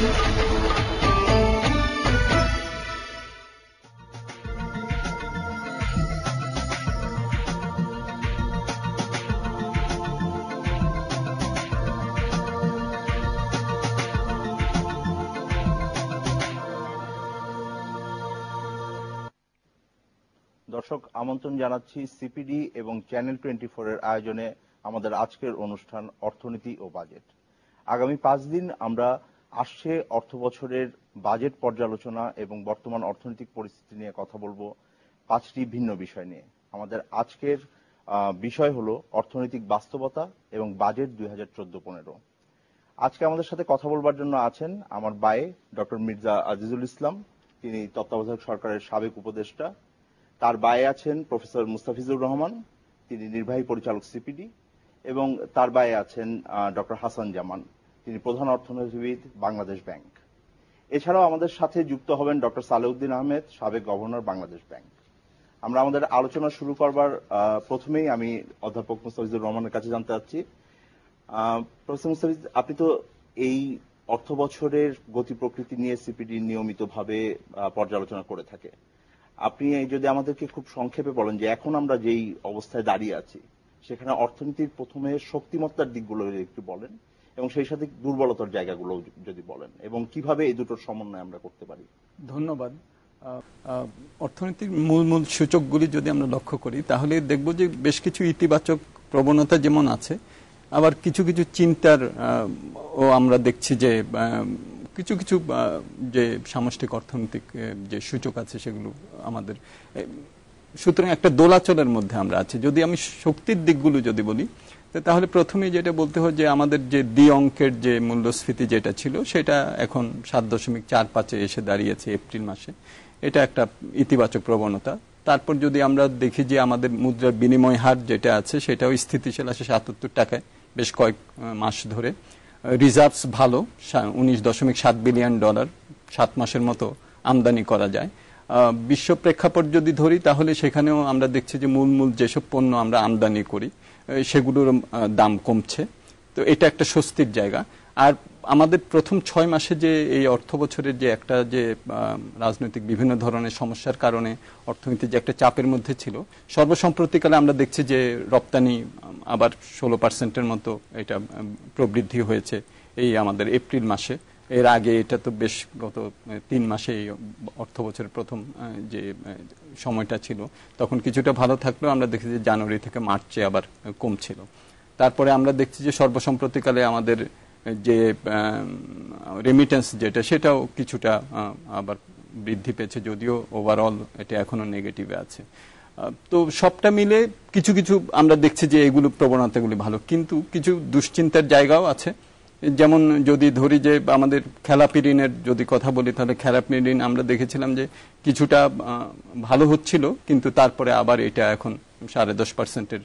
দর্শক আমন্ত্রণ জানাচ্ছি সিপিডি এবং চ্যানেল টোয়েন্টি এর আয়োজনে আমাদের আজকের অনুষ্ঠান অর্থনীতি ও বাজেট আগামী পাঁচ দিন আমরা আসছে অর্থ বছরের বাজেট পর্যালোচনা এবং বর্তমান অর্থনৈতিক পরিস্থিতি নিয়ে কথা বলবো পাঁচটি ভিন্ন বিষয় নিয়ে আমাদের আজকের বিষয় হলো অর্থনৈতিক বাস্তবতা এবং বাজেট দুই হাজার চোদ্দ পনেরো আজকে আমাদের সাথে কথা বলবার জন্য আছেন আমার বায়ে ডক্টর মির্জা আজিজুল ইসলাম তিনি তত্ত্বাবধায়ক সরকারের সাবেক উপদেষ্টা তার বায়ে আছেন প্রফেসর মুস্তাফিজুর রহমান তিনি নির্বাহী পরিচালক সিপিডি এবং তার বায়ে আছেন ডক্টর হাসান জামান তিনি প্রধান অর্থনীতিবিদ বাংলাদেশ ব্যাংক এছাড়াও আমাদের সাথে যুক্ত হবেন ডক্টর সালেউদ্দিন আহমেদ সাবেক গভর্নর বাংলাদেশ ব্যাংক আমরা আমাদের আলোচনা শুরু করবার প্রথমেই আমি অধ্যাপক মুস্তাফিজুর রহমানের কাছে জানতে চাচ্ছি প্রফেসর মুস্তাফিজ আপনি তো এই অর্থ বছরের গতি প্রকৃতি নিয়ে সিপিডি নিয়মিতভাবে পর্যালোচনা করে থাকে আপনি যদি আমাদেরকে খুব সংক্ষেপে বলেন যে এখন আমরা যেই অবস্থায় দাঁড়িয়ে আছি সেখানে অর্থনীতির প্রথমে শক্তিমত্তার দিকগুলো একটু বলেন এবং সেই সাথে দুর্বলতার জায়গাগুলো যদি বলেন এবং কিভাবে এই দুটোর সমন্বয় আমরা করতে পারি ধন্যবাদ অর্থনৈতিক মূল মূল সূচকগুলি যদি আমরা লক্ষ্য করি তাহলে দেখব যে বেশ কিছু ইতিবাচক প্রবণতা যেমন আছে আবার কিছু কিছু চিন্তার ও আমরা দেখছি যে কিছু কিছু যে সামষ্টিক অর্থনৈতিক যে সূচক আছে সেগুলো আমাদের সুতরাং একটা দোলাচলের মধ্যে আমরা আছি যদি আমি শক্তির দিকগুলো যদি বলি তাহলে প্রথমে যেটা বলতে হয় যে আমাদের যে দ্বি অঙ্কের যে মূল্যস্ফীতি যেটা ছিল সেটা এখন সাত দশমিক চার পাঁচে এসে দাঁড়িয়েছে এপ্রিল মাসে এটা একটা ইতিবাচক প্রবণতা তারপর যদি আমরা দেখি যে আমাদের মুদ্রার বিনিময় হার যেটা আছে সেটাও স্থিতিশীল আছে সাতাত্তর টাকায় বেশ কয়েক মাস ধরে রিজার্ভস ভালো উনিশ দশমিক সাত বিলিয়ন ডলার সাত মাসের মতো আমদানি করা যায় বিশ্ব প্রেক্ষাপট যদি ধরি তাহলে সেখানেও আমরা দেখছি যে মূল মূল যেসব পণ্য আমরা আমদানি করি সেগুলোর দাম কমছে তো এটা একটা স্বস্তির জায়গা আর আমাদের প্রথম ছয় মাসে যে এই অর্থ বছরের যে একটা যে রাজনৈতিক বিভিন্ন ধরনের সমস্যার কারণে অর্থনীতি যে একটা চাপের মধ্যে ছিল সর্বসম্প্রতিকালে আমরা দেখছি যে রপ্তানি আবার ষোলো পার্সেন্টের মতো এটা প্রবৃদ্ধি হয়েছে এই আমাদের এপ্রিল মাসে এর আগে এটা তো বেশ গত তিন মাসে অর্থ বছরের প্রথম যে সময়টা ছিল তখন কিছুটা ভালো থাকলেও আমরা দেখছি যে জানুয়ারি থেকে মার্চে আবার কমছিল তারপরে আমরা দেখছি যে সর্বসম্প্রতিকালে আমাদের যে রেমিটেন্স যেটা সেটাও কিছুটা আবার বৃদ্ধি পেয়েছে যদিও ওভারঅল এটা এখনো নেগেটিভে আছে তো সবটা মিলে কিছু কিছু আমরা দেখছি যে এগুলো প্রবণতাগুলি ভালো কিন্তু কিছু দুশ্চিন্তার জায়গাও আছে যেমন যদি ধরি যে আমাদের খেলাপি ঋণের যদি কথা বলি তাহলে খেলাপি ঋণ আমরা দেখেছিলাম যে কিছুটা ভালো হচ্ছিল কিন্তু তারপরে আবার এটা এখন সাড়ে দশ পার্সেন্টের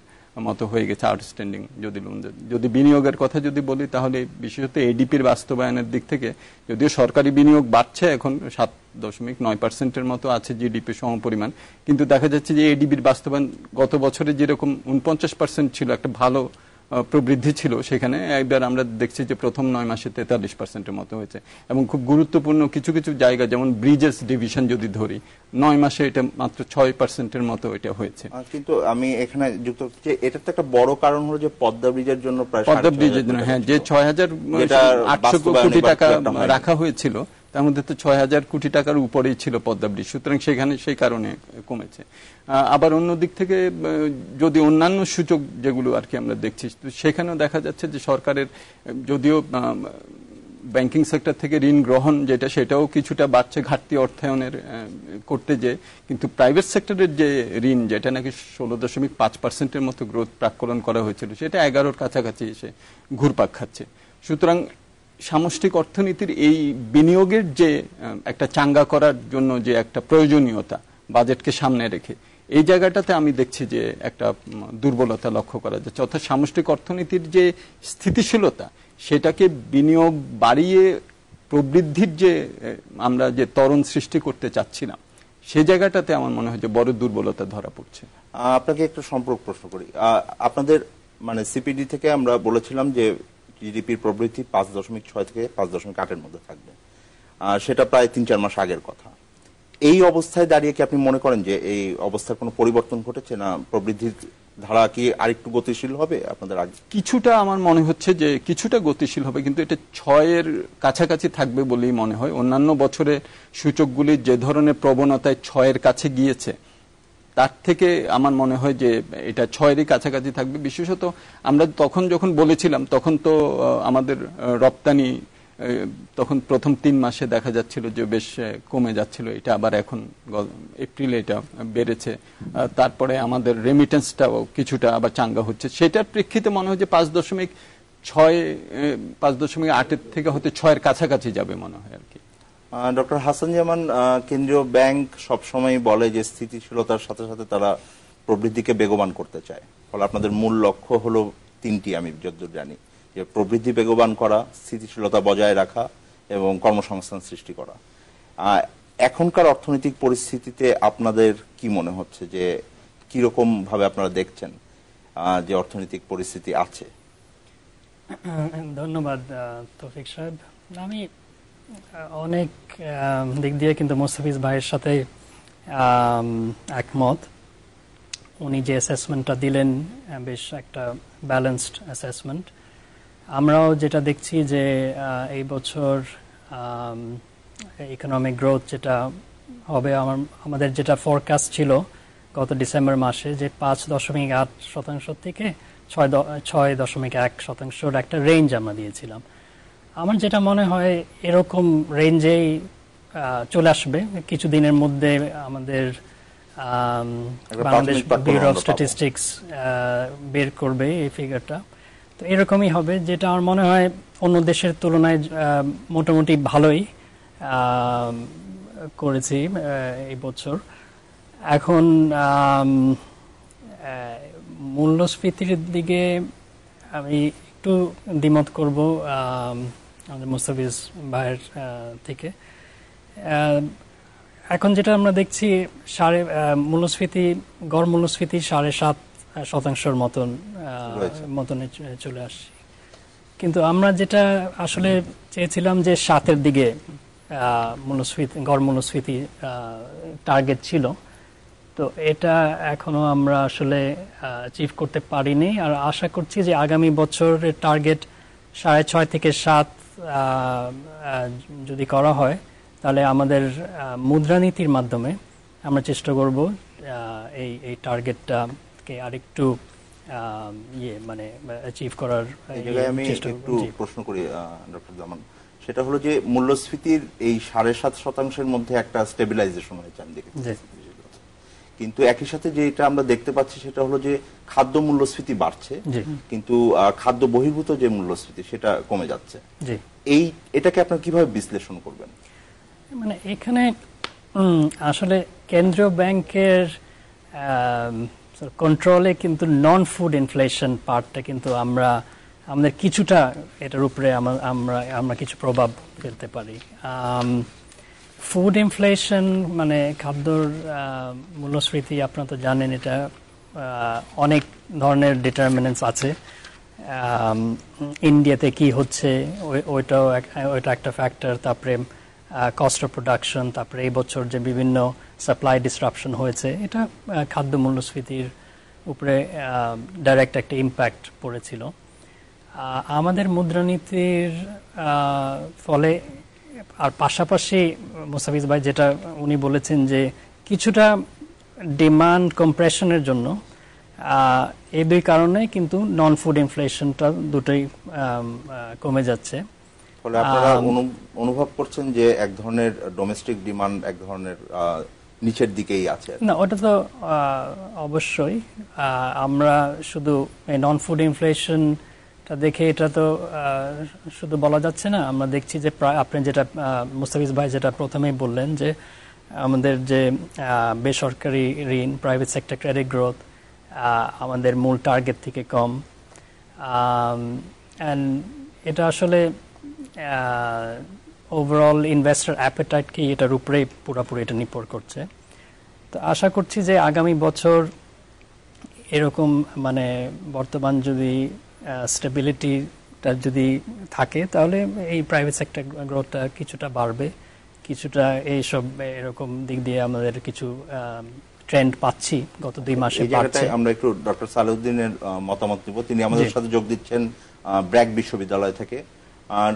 মতো হয়ে গেছে আউটস্ট্যান্ডিং যদি লোন যদি বিনিয়োগের কথা যদি বলি তাহলে বিশেষত এডিপির বাস্তবায়নের দিক থেকে যদিও সরকারি বিনিয়োগ বাড়ছে এখন সাত দশমিক নয় পার্সেন্টের মতো আছে জিডিপি সমপরিমাণ কিন্তু দেখা যাচ্ছে যে এডিবির বাস্তবায়ন গত বছরে যেরকম উনপঞ্চাশ পার্সেন্ট ছিল একটা ভালো প্রবৃদ্ধি ছিল সেখানে একবার আমরা দেখছি যে প্রথম নয় মাসে তেতাল্লিশ পার্সেন্টের মতো হয়েছে এবং খুব গুরুত্বপূর্ণ কিছু কিছু জায়গা যেমন ব্রিজেস ডিভিশন যদি ধরি নয় মাসে এটা মাত্র ছয় পার্সেন্টের মতো এটা হয়েছে কিন্তু আমি এখানে যুক্ত যে এটা তো একটা বড় কারণ হলো যে পদ্মা ব্রিজের জন্য পদ্মা ব্রিজের জন্য হ্যাঁ যে ছয় হাজার আটশো কোটি টাকা রাখা হয়েছিল তার মধ্যে তো ছয় হাজার কোটি টাকার উপরেই ছিল পদ্মাবৃষ্টি সুতরাং সেখানে সেই কারণে কমেছে আবার অন্য দিক থেকে যদি অন্যান্য সূচক যেগুলো আর কি আমরা দেখছি সেখানেও দেখা যাচ্ছে যে সরকারের যদিও ব্যাংকিং সেক্টর থেকে ঋণ গ্রহণ যেটা সেটাও কিছুটা বাড়ছে ঘাটতি অর্থায়নের করতে যে কিন্তু প্রাইভেট সেক্টরের যে ঋণ যেটা নাকি ষোলো দশমিক পাঁচ পার্সেন্টের মতো গ্রোথ প্রাক্কলন করা হয়েছিল সেটা এগারোর কাছাকাছি এসে ঘুরপাক খাচ্ছে সুতরাং সামষ্টিক অর্থনীতির এই বিনিয়োগের যে একটা চাঙ্গা করার জন্য যে একটা প্রয়োজনীয়তা বাজেটকে সামনে রেখে এই জায়গাটাতে আমি দেখছি যে একটা দুর্বলতা লক্ষ্য করা যাচ্ছে অর্থাৎ সামষ্টিক অর্থনীতির যে স্থিতিশীলতা সেটাকে বিনিয়োগ বাড়িয়ে প্রবৃদ্ধির যে আমরা যে তরণ সৃষ্টি করতে চাচ্ছিলাম সে জায়গাটাতে আমার মনে হয় যে বড় দুর্বলতা ধরা পড়ছে আপনাকে একটা সম্পর্ক প্রশ্ন করি আপনাদের মানে সিপিডি থেকে আমরা বলেছিলাম যে জিডিপির প্রবৃদ্ধি পাঁচ দশমিক ছয় থেকে পাঁচ দশমিক আটের মধ্যে থাকবে সেটা প্রায় তিন চার মাস আগের কথা এই অবস্থায় দাঁড়িয়ে কি আপনি মনে করেন যে এই অবস্থার কোনো পরিবর্তন ঘটেছে না প্রবৃদ্ধির ধারা কি আরেকটু গতিশীল হবে আপনাদের আগে কিছুটা আমার মনে হচ্ছে যে কিছুটা গতিশীল হবে কিন্তু এটা ছয়ের কাছাকাছি থাকবে বলেই মনে হয় অন্যান্য বছরে সূচকগুলির যে ধরনের প্রবণতায় ছয়ের কাছে গিয়েছে তার থেকে আমার মনে হয় যে এটা ছয়েরই কাছাকাছি থাকবে বিশেষত আমরা তখন যখন বলেছিলাম তখন তো আমাদের রপ্তানি তখন প্রথম তিন মাসে দেখা যাচ্ছিল যে বেশ কমে যাচ্ছিল এটা আবার এখন এপ্রিলে এটা বেড়েছে তারপরে আমাদের রেমিটেন্সটাও কিছুটা আবার চাঙ্গা হচ্ছে সেটার প্রেক্ষিতে মনে হয় যে পাঁচ দশমিক ছয় পাঁচ দশমিক আটের থেকে হতে ছয়ের কাছাকাছি যাবে মনে হয় আর কি ডক্টর হাসান জামান কেন্দ্রীয় ব্যাংক সবসময় বলে যে স্থিতিশীলতার সাথে সাথে তারা প্রবৃদ্ধিকে বেগবান করতে চায় ফলে আপনাদের মূল লক্ষ্য হলো তিনটি আমি যতদূর জানি যে প্রবৃদ্ধি বেগবান করা স্থিতিশীলতা বজায় রাখা এবং কর্মসংস্থান সৃষ্টি করা এখনকার অর্থনৈতিক পরিস্থিতিতে আপনাদের কি মনে হচ্ছে যে কিরকম ভাবে আপনারা দেখছেন যে অর্থনৈতিক পরিস্থিতি আছে ধন্যবাদ তৌফিক সাহেব আমি অনেক দিক দিয়ে কিন্তু মোস্তাফিজ ভাইয়ের সাথে একমত উনি যে অ্যাসেসমেন্টটা দিলেন বেশ একটা ব্যালেন্সড অ্যাসেসমেন্ট আমরাও যেটা দেখছি যে এই বছর ইকোনমিক গ্রোথ যেটা হবে আমার আমাদের যেটা ফোরকাস্ট ছিল গত ডিসেম্বর মাসে যে পাঁচ দশমিক আট শতাংশ থেকে ছয় ছয় দশমিক এক শতাংশর একটা রেঞ্জ আমরা দিয়েছিলাম আমার যেটা মনে হয় এরকম রেঞ্জেই চলে আসবে কিছুদিনের মধ্যে আমাদের বাংলাদেশ ব্যুরো অফ স্ট্যাটিস্টিক্স বের করবে এই ফিগারটা তো এরকমই হবে যেটা আমার মনে হয় অন্য দেশের তুলনায় মোটামুটি ভালোই করেছি এই বছর এখন মূল্যস্ফীতির দিকে আমি একটু দ্বিমত করব আমাদের মোস্তাফিজ ভাইয়ের থেকে এখন যেটা আমরা দেখছি সাড়ে মূল্যস্ফীতি গড় মূল্যস্ফীতি সাড়ে সাত শতাংশের মতন মতনে চলে আসছে কিন্তু আমরা যেটা আসলে চেয়েছিলাম যে সাতের দিকে মূল্যস্ফীতি গড় মূল্যস্ফীতি টার্গেট ছিল তো এটা এখনো আমরা আসলে অ্যাচিভ করতে পারিনি আর আশা করছি যে আগামী বছরের টার্গেট সাড়ে ছয় থেকে সাত যদি করা হয় তাহলে আমাদের মুদ্রানীতির মাধ্যমে আমরা চেষ্টা করব এই এই টার্গেটটাকে আরেকটু ইয়ে মানে অ্যাচিভ করার আমি একটু প্রশ্ন করি ডক্টর জামান সেটা হলো যে মূল্যস্ফীতির এই সাড়ে সাত শতাংশের মধ্যে একটা স্টেবিলাইজেশন হয়েছে আমি দেখেছি কিন্তু একই সাথে যেটা আমরা দেখতে পাচ্ছি সেটা হলো যে খাদ্য মূল্যস্ফীতি বাড়ছে কিন্তু খাদ্য বহির্ভূত যে মূল্যস্ফীতি সেটা কমে যাচ্ছে এই এটাকে আপনার কিভাবে বিশ্লেষণ করবেন মানে এখানে আসলে কেন্দ্রীয় ব্যাংকের কন্ট্রোলে কিন্তু নন ফুড ইনফ্লেশন পার্টটা কিন্তু আমরা আমাদের কিছুটা এটার উপরে আমরা আমরা কিছু প্রভাব ফেলতে পারি ফুড ইনফ্লেশন মানে খাদ্যর মূল্যস্ফীতি আপনারা তো জানেন এটা অনেক ধরনের ডিটারমিনেন্স আছে ইন্ডিয়াতে কি হচ্ছে ওইটাও ওইটা একটা ফ্যাক্টর তারপরে কস্ট অফ প্রোডাকশন তারপরে এই বছর যে বিভিন্ন সাপ্লাই ডিসরাপশন হয়েছে এটা খাদ্য মূল্যস্ফীতির উপরে ডাইরেক্ট একটা ইম্প্যাক্ট পড়েছিল আমাদের মুদ্রানীতির ফলে আর পাশাপাশি মুসাফিজ ভাই যেটা উনি বলেছেন যে কিছুটা ডিমান্ড কম্প্রেশনের জন্য এই দুই কারণে কিন্তু নন ফুড ইনফ্লেশনটা দুটোই কমে যাচ্ছে ফলে আপনারা অনুভব করছেন যে এক ধরনের ডোমেস্টিক ডিমান্ড এক ধরনের নিচের দিকেই আছে না ওটা তো অবশ্যই আমরা শুধু নন ফুড ইনফ্লেশন এটা দেখে এটা তো শুধু বলা যাচ্ছে না আমরা দেখছি যে প্রায় আপনি যেটা মুস্তাফিজ ভাই যেটা প্রথমেই বললেন যে আমাদের যে বেসরকারি ঋণ প্রাইভেট সেক্টর ক্রেডিট গ্রোথ আমাদের মূল টার্গেট থেকে কম অ্যান্ড এটা আসলে ওভারঅল ইনভেস্টার অ্যাপেটাইটকে এটার উপরেই পুরোপুরি এটা নির্ভর করছে তো আশা করছি যে আগামী বছর এরকম মানে বর্তমান যদি স্টেবিলিটিটা যদি থাকে তাহলে এই প্রাইভেট সেক্টর গ্রোথটা কিছুটা বাড়বে কিছুটা এইসব এরকম দিক দিয়ে আমাদের কিছু ট্রেন্ড পাচ্ছি গত দুই মাসে আমরা একটু ডক্টর সালেউদ্দিনের মতামত নিব তিনি আমাদের সাথে যোগ দিচ্ছেন ব্র্যাক বিশ্ববিদ্যালয় থেকে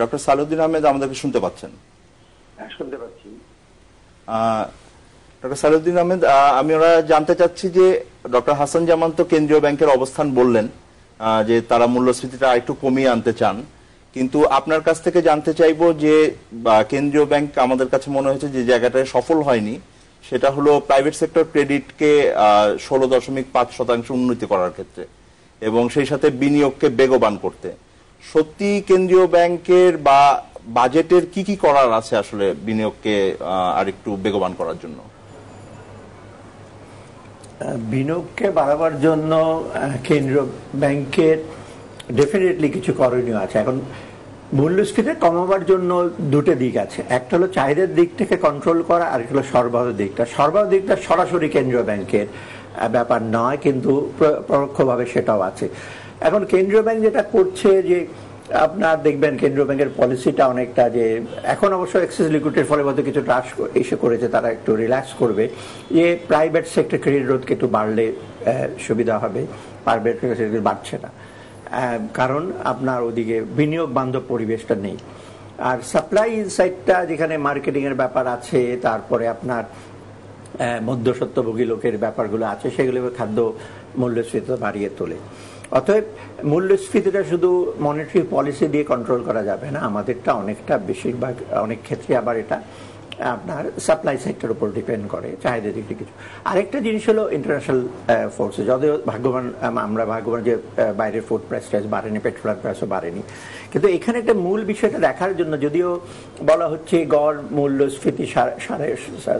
ডক্টর সালেউদ্দিন আহমেদ আমাদেরকে শুনতে পাচ্ছেন হ্যাঁ, শুনতে পাচ্ছি ডক্টর সালেউদ্দিন আহমেদ আমি ওরা জানতে চাচ্ছি যে ডক্টর হাসান জামান তো কেন্দ্রীয় ব্যাংকের অবস্থান বললেন যে তারা মূল্যস্ফীতিটা একটু কমিয়ে আনতে চান কিন্তু আপনার কাছ থেকে জানতে চাইবো যে কেন্দ্রীয় ব্যাংক আমাদের কাছে মনে হয়েছে যে জায়গাটায় সফল হয়নি সেটা হলো প্রাইভেট সেক্টর ক্রেডিটকে ষোলো দশমিক পাঁচ শতাংশ উন্নতি করার ক্ষেত্রে এবং সেই সাথে বিনিয়োগকে বেগবান করতে সত্যি কেন্দ্রীয় ব্যাংকের বা বাজেটের কি কি করার আছে আসলে বিনিয়োগকে আরেকটু বেগবান করার জন্য বিনিয়োগকে বাড়াবার জন্য কেন্দ্রীয় ব্যাংকের ডেফিনেটলি কিছু করণীয় আছে এখন মূল্যস্ফীতি কমাবার জন্য দুটো দিক আছে একটা হলো চাহিদার দিক থেকে কন্ট্রোল করা আর হলো সর্বাহ দিকটা সর্বাহ দিকটা সরাসরি কেন্দ্রীয় ব্যাংকের ব্যাপার নয় কিন্তু পরোক্ষভাবে সেটাও আছে এখন কেন্দ্রীয় ব্যাংক যেটা করছে যে আপনার দেখবেন কেন্দ্রীয় ব্যাংকের পলিসিটা অনেকটা যে এখন অবশ্য এক্সেস লিকুইডের ফলে হয়তো কিছু হ্রাস এসে করেছে তারা একটু রিল্যাক্স করবে যে প্রাইভেট সেক্টর ক্রেডিট রোধকে একটু বাড়লে সুবিধা হবে প্রাইভেট সেক্টর বাড়ছে না কারণ আপনার ওদিকে বিনিয়োগ বান্ধব পরিবেশটা নেই আর সাপ্লাই ইনসাইডটা যেখানে মার্কেটিংয়ের ব্যাপার আছে তারপরে আপনার মধ্যসত্ত্বভোগী লোকের ব্যাপারগুলো আছে সেগুলো খাদ্য মূল্যস্ফীতি বাড়িয়ে তোলে অতএব মূল্যস্ফীতিটা শুধু মনিটারি পলিসি দিয়ে কন্ট্রোল করা যাবে না আমাদেরটা অনেকটা বেশিরভাগ অনেক ক্ষেত্রে আবার এটা আপনার সাপ্লাই সেক্টর উপর ডিপেন্ড করে চাহিদা দিকটি কিছু আরেকটা জিনিস হলো ইন্টারন্যাশনাল ফোর্সে যদিও ভাগ্যবান আমরা ভাগ্যবান যে বাইরের ফুড প্রাইস টাইস বাড়েনি পেট্রোল প্রাইসও বাড়েনি কিন্তু এখানে একটা মূল বিষয়টা দেখার জন্য যদিও বলা হচ্ছে গড় মূল্যস্ফীতি সাড়ে সাড়ে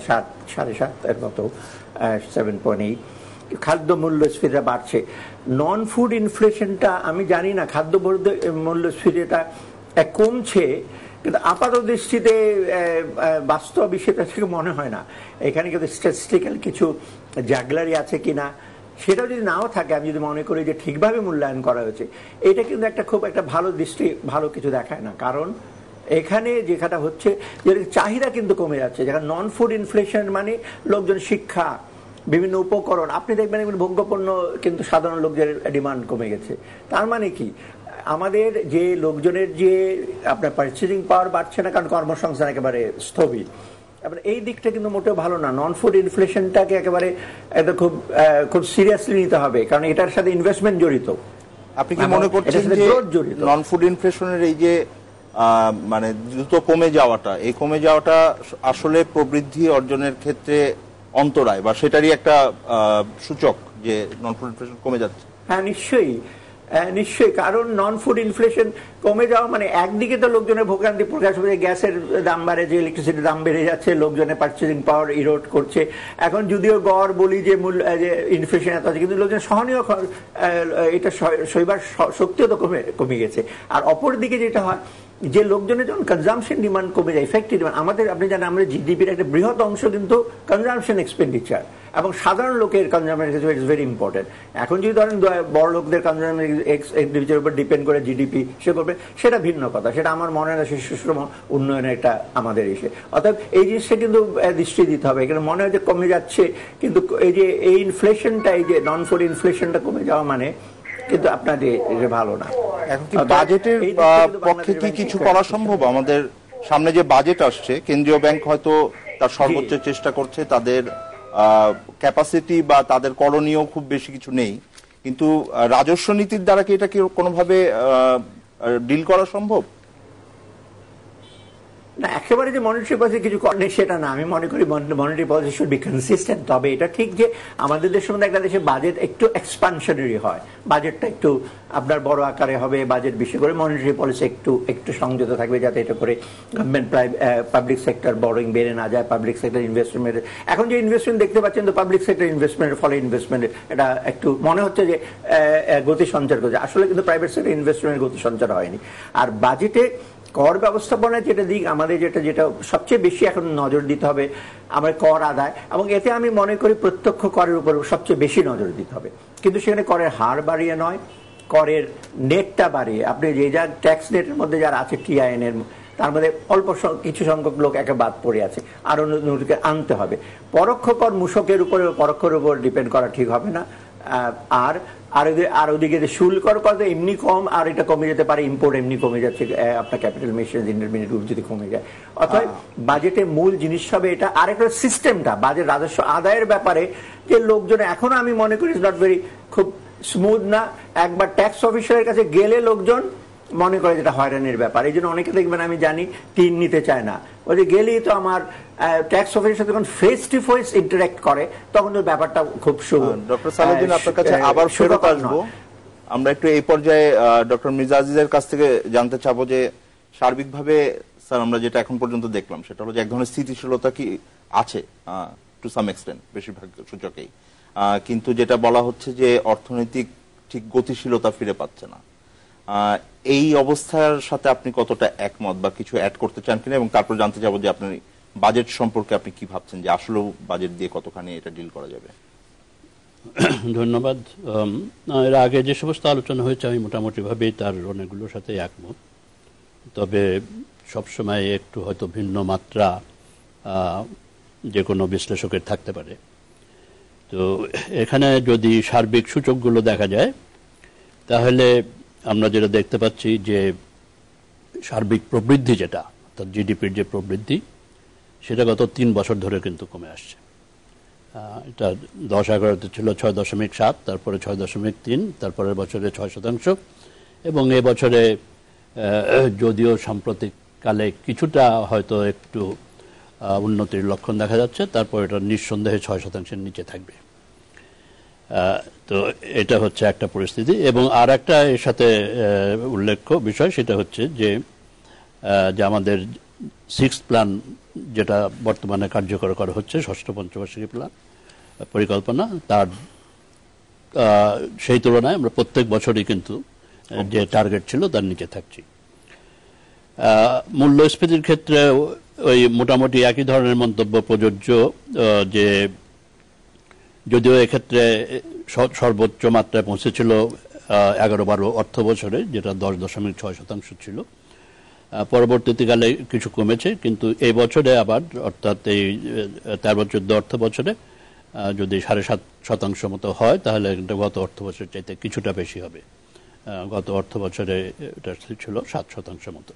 সাত সাড়ে সাত এর মতো সেভেন পয়েন্ট এইট খাদ্য মূল্যস্ফীতিটা বাড়ছে নন ফুড ইনফ্লেশনটা আমি জানি না খাদ্য মূল্যস্ফীটা কমছে কিন্তু আপাত দৃষ্টিতে বাস্তব সেটা থেকে মনে হয় না এখানে কিন্তু স্ট্যাটিস্টিক্যাল কিছু জাগলারি আছে কি না সেটাও যদি নাও থাকে আমি যদি মনে করি যে ঠিকভাবে মূল্যায়ন করা হয়েছে এটা কিন্তু একটা খুব একটা ভালো দৃষ্টি ভালো কিছু দেখায় না কারণ এখানে যেখাটা হচ্ছে যে চাহিদা কিন্তু কমে যাচ্ছে যেখানে নন ফুড ইনফ্লেশন মানে লোকজন শিক্ষা বিভিন্ন উপকরণ আপনি দেখবেন এগুলো ভোগ্যপণ্য কিন্তু সাধারণ লোকদের ডিমান্ড কমে গেছে তার মানে কি আমাদের যে লোকজনের যে আপনার পার্চেসিং পাওয়ার বাড়ছে না কারণ কর্মসংস্থান একেবারে স্থবির এবার এই দিকটা কিন্তু মোটেও ভালো না নন ফুড ইনফ্লেশনটাকে একেবারে এটা খুব খুব সিরিয়াসলি নিতে হবে কারণ এটার সাথে ইনভেস্টমেন্ট জড়িত আপনি কি মনে করছেন যে নন ফুড ইনফ্লেশনের এই যে মানে দ্রুত কমে যাওয়াটা এই কমে যাওয়াটা আসলে প্রবৃদ্ধি অর্জনের ক্ষেত্রে অন্তরায় বা সেটারই একটা সূচক যে নন প্রলিফারেশন কমে যাচ্ছে হ্যাঁ নিশ্চয়ই নিশ্চয়ই কারণ নন ফুড ইনফ্লেশন কমে যাওয়া মানে একদিকে তো লোকজনের ভোগান্তি প্রকাশ হচ্ছে গ্যাসের দাম বাড়ে যে ইলেকট্রিসিটির দাম বেড়ে যাচ্ছে লোকজনের পার্চেসিং পাওয়ার ইরোড করছে এখন যদিও গড় বলি যে মূল যে ইনফ্লেশন এত আছে কিন্তু লোকজন সহনীয় এটা শৈবার শক্তিও তো কমে কমে গেছে আর অপর দিকে যেটা হয় যে লোকজনের যখন কনজামশন ডিমান্ড কমে যায় ইফেক্টিভ ডিমান্ড আমাদের আপনি জানেন আমাদের জিডিপির একটা বৃহৎ অংশ কিন্তু কনজামশন এক্সপেন্ডিচার এবং সাধারণ লোকের consumption expenditure it's very important এখন যদি ধরেন বড় লোকদের কনজাম্পশন এক্সপেন্ডিচার উপর ডিপেন্ড করে জিডিপি সে করবে সেটা ভিন্ন কথা সেটা আমার মনে হয় শিশু শ্রম উন্নয়নের একটা আমাদের ইসে অর্থাৎ এই জিনিসটা কিন্তু দৃষ্টি দিতে হবে এখানে মনে হয় যে কমে যাচ্ছে কিন্তু এই যে এই ইনফ্লেশনটা এই যে নন ফুড ইনফ্লেশনটা কমে যাওয়া মানে কিন্তু আপনার যে ভালো না এখন কি বাজেটের পক্ষে কি কিছু করা সম্ভব আমাদের সামনে যে বাজেট আসছে কেন্দ্রীয় ব্যাংক হয়তো তার সর্বোচ্চ চেষ্টা করছে তাদের ক্যাপাসিটি বা তাদের করণীয় খুব বেশি কিছু নেই কিন্তু রাজস্ব নীতির দ্বারা কি এটা কি কোনোভাবে ডিল করা সম্ভব না একেবারে যে মনিটরি পলিসি কিছু করেনি সেটা না আমি মনে করি monetary policy should be consistent তবে এটা ঠিক যে আমাদের দেশের মধ্যে একটা দেশে বাজেট একটু এক্সপানশনারি হয় বাজেটটা একটু আপনার বড় আকারে হবে বাজেট বেশি করে মনিটরি পলিসি একটু একটু সংযত থাকবে যাতে এটা করে গভর্নমেন্ট পাবলিক সেক্টর বড়িং বেড়ে না যায় পাবলিক সেক্টর ইনভেস্টমেন্টের এখন যে ইনভেস্টমেন্ট দেখতে পাচ্ছেন তো পাবলিক সেক্টর ইনভেস্টমেন্টের ফলে ইনভেস্টমেন্টের এটা একটু মনে হচ্ছে যে গতি সঞ্চার করছে আসলে কিন্তু প্রাইভেট সেক্টর ইনভেস্টমেন্টের গতি সঞ্চার হয়নি আর বাজেটে কর ব্যবস্থাপনায় যেটা দিক আমাদের যেটা যেটা সবচেয়ে বেশি এখন নজর দিতে হবে আমার কর আদায় এবং এতে আমি মনে করি প্রত্যক্ষ করের উপর সবচেয়ে বেশি নজর দিতে হবে কিন্তু সেখানে করের হার বাড়িয়ে নয় করের নেটটা বাড়িয়ে আপনি যে যা ট্যাক্স নেটের মধ্যে যারা আছে টিআইএন এর তার মধ্যে অল্প কিছু সংখ্যক লোক একে বাদ পড়ে আছে আরো নতুনকে আনতে হবে পরোক্ষ কর মূষকের উপরে পরোক্ষের উপর ডিপেন্ড করা ঠিক হবে না আর আর আর ওদিকে শুল্কর কথা এমনি কম আর এটা কমে যেতে পারে ইম্পোর্ট এমনি কমে যাচ্ছে আপনার ক্যাপিটাল মেশিন ইন্টারমিডিয়েট রূপ যদি কমে যায় অর্থাৎ বাজেটে মূল জিনিস হবে এটা আরেকটা সিস্টেমটা বাজেট রাজস্ব আদায়ের ব্যাপারে যে লোকজন এখনো আমি মনে করি ইটস নট ভেরি খুব স্মুথ না একবার ট্যাক্স অফিসারের কাছে গেলে লোকজন মনে করে যেটা হয়রানির ব্যাপার এই জন্য অনেকে দেখবেন আমি জানি টিন নিতে চায় না ওই যে গেলেই তো আমার ট্যাক্স অফিসের সাথে যখন ফেস টু ফেস ইন্টারেক্ট করে তখন তো ব্যাপারটা খুব শুভ ডক্টর সালাউদ্দিন আপনার কাছে আবার ফেরত আসবো আমরা একটু এই পর্যায়ে ডক্টর মিজাজিজের কাছ থেকে জানতে চাবো যে সার্বিকভাবে স্যার আমরা যেটা এখন পর্যন্ত দেখলাম সেটা হলো যে এক ধরনের স্থিতিশীলতা কি আছে টু সাম এক্সটেন্ট বেশিরভাগ সূচকেই কিন্তু যেটা বলা হচ্ছে যে অর্থনৈতিক ঠিক গতিশীলতা ফিরে পাচ্ছে না এই অবস্থার সাথে আপনি কতটা একমত বা কিছু অ্যাড করতে চান কিনা এবং তারপর জানতে যাব যে আপনার বাজেট সম্পর্কে আপনি কি ভাবছেন যে আসলেও বাজেট দিয়ে কতখানি এটা ডিল করা যাবে ধন্যবাদ এর আগে যে সমস্ত আলোচনা হয়েছে আমি মোটামুটিভাবেই তার অনেকগুলোর সাথে একমত তবে সবসময় একটু হয়তো ভিন্ন মাত্রা যে কোনো বিশ্লেষকের থাকতে পারে তো এখানে যদি সার্বিক সূচকগুলো দেখা যায় তাহলে আমরা যেটা দেখতে পাচ্ছি যে সার্বিক প্রবৃদ্ধি যেটা অর্থাৎ জিডিপির যে প্রবৃদ্ধি সেটা গত তিন বছর ধরে কিন্তু কমে আসছে এটা দশ এগারোতে ছিল ছয় দশমিক সাত তারপরে ছয় দশমিক তিন তারপরের বছরে ছয় শতাংশ এবং এ বছরে যদিও সাম্প্রতিককালে কিছুটা হয়তো একটু উন্নতির লক্ষণ দেখা যাচ্ছে তারপর এটা নিঃসন্দেহে ছয় শতাংশের নিচে থাকবে তো এটা হচ্ছে একটা পরিস্থিতি এবং আর একটা এর সাথে উল্লেখ্য বিষয় সেটা হচ্ছে যে যে আমাদের সিক্স প্ল্যান যেটা বর্তমানে কার্যকর করা হচ্ছে ষষ্ঠ পঞ্চবার্ষিকী প্ল্যান পরিকল্পনা তার সেই তুলনায় আমরা প্রত্যেক বছরই কিন্তু যে টার্গেট ছিল তার নিচে থাকছি মূল্যস্ফীতির ক্ষেত্রে ওই মোটামুটি একই ধরনের মন্তব্য প্রযোজ্য যে যদিও এক্ষেত্রে সর্বোচ্চ মাত্রায় পৌঁছেছিল এগারো বারো অর্থ বছরে যেটা দশ দশমিক ছয় শতাংশ ছিল পরবর্তীকালে কিছু কমেছে কিন্তু এই বছরে আবার অর্থাৎ এই তেরো চোদ্দ অর্থ বছরে যদি সাড়ে সাত শতাংশ মতো হয় তাহলে গত অর্থ বছর চাইতে কিছুটা বেশি হবে গত অর্থ বছরে এটা ছিল সাত শতাংশ মতো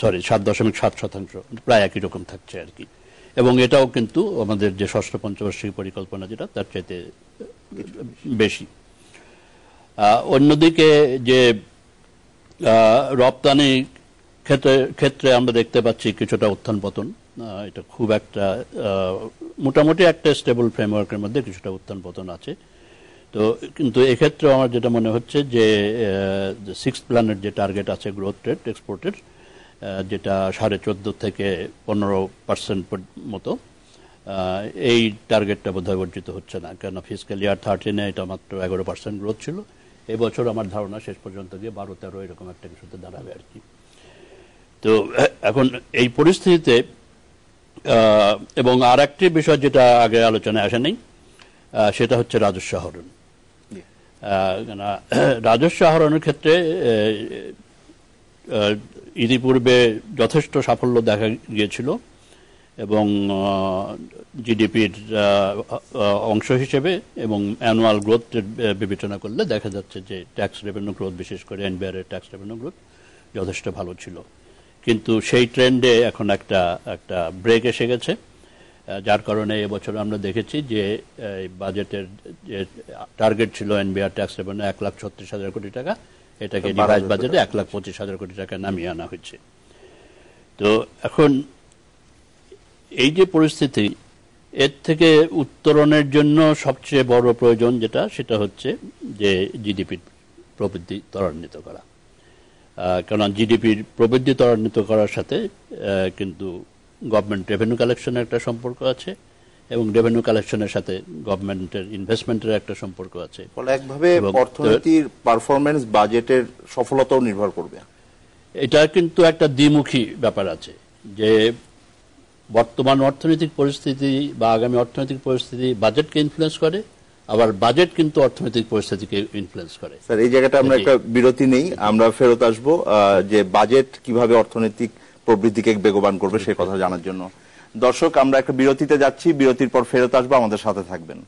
সরি সাত দশমিক সাত শতাংশ প্রায় একই রকম থাকছে আর কি এবং এটাও কিন্তু আমাদের যে ষষ্ঠ পঞ্চবার্ষিক পরিকল্পনা যেটা তার চাইতে বেশি অন্যদিকে যে রপ্তানি ক্ষেত্রে ক্ষেত্রে আমরা দেখতে পাচ্ছি কিছুটা উত্থান পতন এটা খুব একটা মোটামুটি একটা স্টেবল ফ্রেমওয়ার্কের মধ্যে কিছুটা উত্থান পতন আছে তো কিন্তু এক্ষেত্রেও আমার যেটা মনে হচ্ছে যে সিক্স প্ল্যানের যে টার্গেট আছে গ্রোথ রেট এক্সপোর্টের যেটা সাড়ে চোদ্দো থেকে পনেরো পার্সেন্ট মতো এই টার্গেটটা বোধহয় বর্জিত হচ্ছে না কেন ফিজিক্যাল ইয়ার থার্টিনে এটা মাত্র এগারো পার্সেন্ট গ্রোথ ছিল এবছর আমার ধারণা শেষ পর্যন্ত গিয়ে বারো তেরো এরকম একটা কিছুতে দাঁড়াবে আর কি তো এখন এই পরিস্থিতিতে এবং আর একটি বিষয় যেটা আগে আলোচনায় আসে নেই সেটা হচ্ছে রাজস্ব আহরণ রাজস্ব আহরণের ক্ষেত্রে ইতিপূর্বে যথেষ্ট সাফল্য দেখা গিয়েছিল এবং জিডিপির অংশ হিসেবে এবং অ্যানুয়াল গ্রোথ বিবেচনা করলে দেখা যাচ্ছে যে ট্যাক্স রেভিনিউ গ্রোথ বিশেষ করে এর ট্যাক্স রেভিনিউ গ্রোথ যথেষ্ট ভালো ছিল কিন্তু সেই ট্রেন্ডে এখন একটা একটা ব্রেক এসে গেছে যার কারণে এবছর আমরা দেখেছি যে বাজেটের যে টার্গেট ছিল এনবিআর ট্যাক্স রেভিনিউ এক লাখ ছত্রিশ হাজার কোটি টাকা এটাকে রিভাইজ বাজেটে এক লাখ পঁচিশ হাজার কোটি টাকা নামিয়ে আনা হয়েছে তো এখন এই যে পরিস্থিতি এর থেকে উত্তরণের জন্য সবচেয়ে বড় প্রয়োজন যেটা সেটা হচ্ছে যে জিডিপির প্রবৃদ্ধি ত্বরান্বিত করা কারণ জিডিপির প্রবৃদ্ধি ত্বরান্বিত করার সাথে কিন্তু গভর্নমেন্ট রেভিনিউ কালেকশনের একটা সম্পর্ক আছে এবং রেভিনিউ কালেকশনের সাথে গভর্নমেন্টের ইনভেস্টমেন্টের একটা সম্পর্ক আছে ফলে একভাবে অর্থনীতির পারফরমেন্স বাজেটের সফলতাও নির্ভর করবে এটা কিন্তু একটা দ্বিমুখী ব্যাপার আছে যে বর্তমান অর্থনৈতিক পরিস্থিতি বা আগামী অর্থনৈতিক পরিস্থিতি বাজেটকে ইনফ্লুয়েন্স করে আবার বাজেট কিন্তু অর্থনৈতিক পরিস্থিতিকে ইনফ্লুয়েন্স করে স্যার এই জায়গাটা আমরা একটা বিরতি নেই আমরা ফেরত আসব যে বাজেট কিভাবে অর্থনৈতিক প্রবৃদ্ধিকে বেগবান করবে সেই কথা জানার জন্য দর্শক আমরা একটা বিরতিতে যাচ্ছি বিরতির পর ফেরত আসবো আমাদের সাথে থাকবেন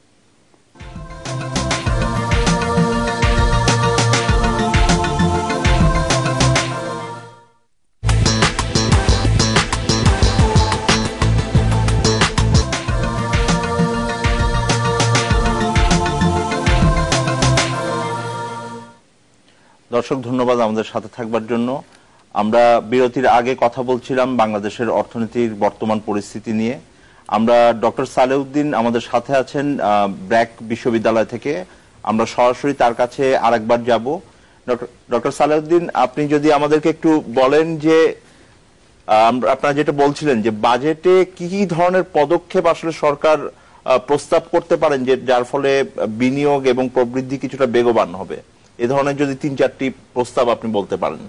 দর্শক ধন্যবাদ আমাদের সাথে থাকবার জন্য আমরা বিরতির আগে কথা বলছিলাম বাংলাদেশের অর্থনীতির বর্তমান পরিস্থিতি নিয়ে আমরা ডক্টর সালেউদ্দিন আমাদের সাথে আছেন ব্র্যাক বিশ্ববিদ্যালয় থেকে আমরা সরাসরি তার কাছে আরেকবার যাব ডক্টর সালেউদ্দিন আপনি যদি আমাদেরকে একটু বলেন যে আপনারা যেটা বলছিলেন যে বাজেটে কি কি ধরনের পদক্ষেপ আসলে সরকার প্রস্তাব করতে পারেন যে যার ফলে বিনিয়োগ এবং প্রবৃদ্ধি কিছুটা বেগবান হবে এ ধরনের যদি তিন চারটি প্রস্তাব আপনি বলতে পারেন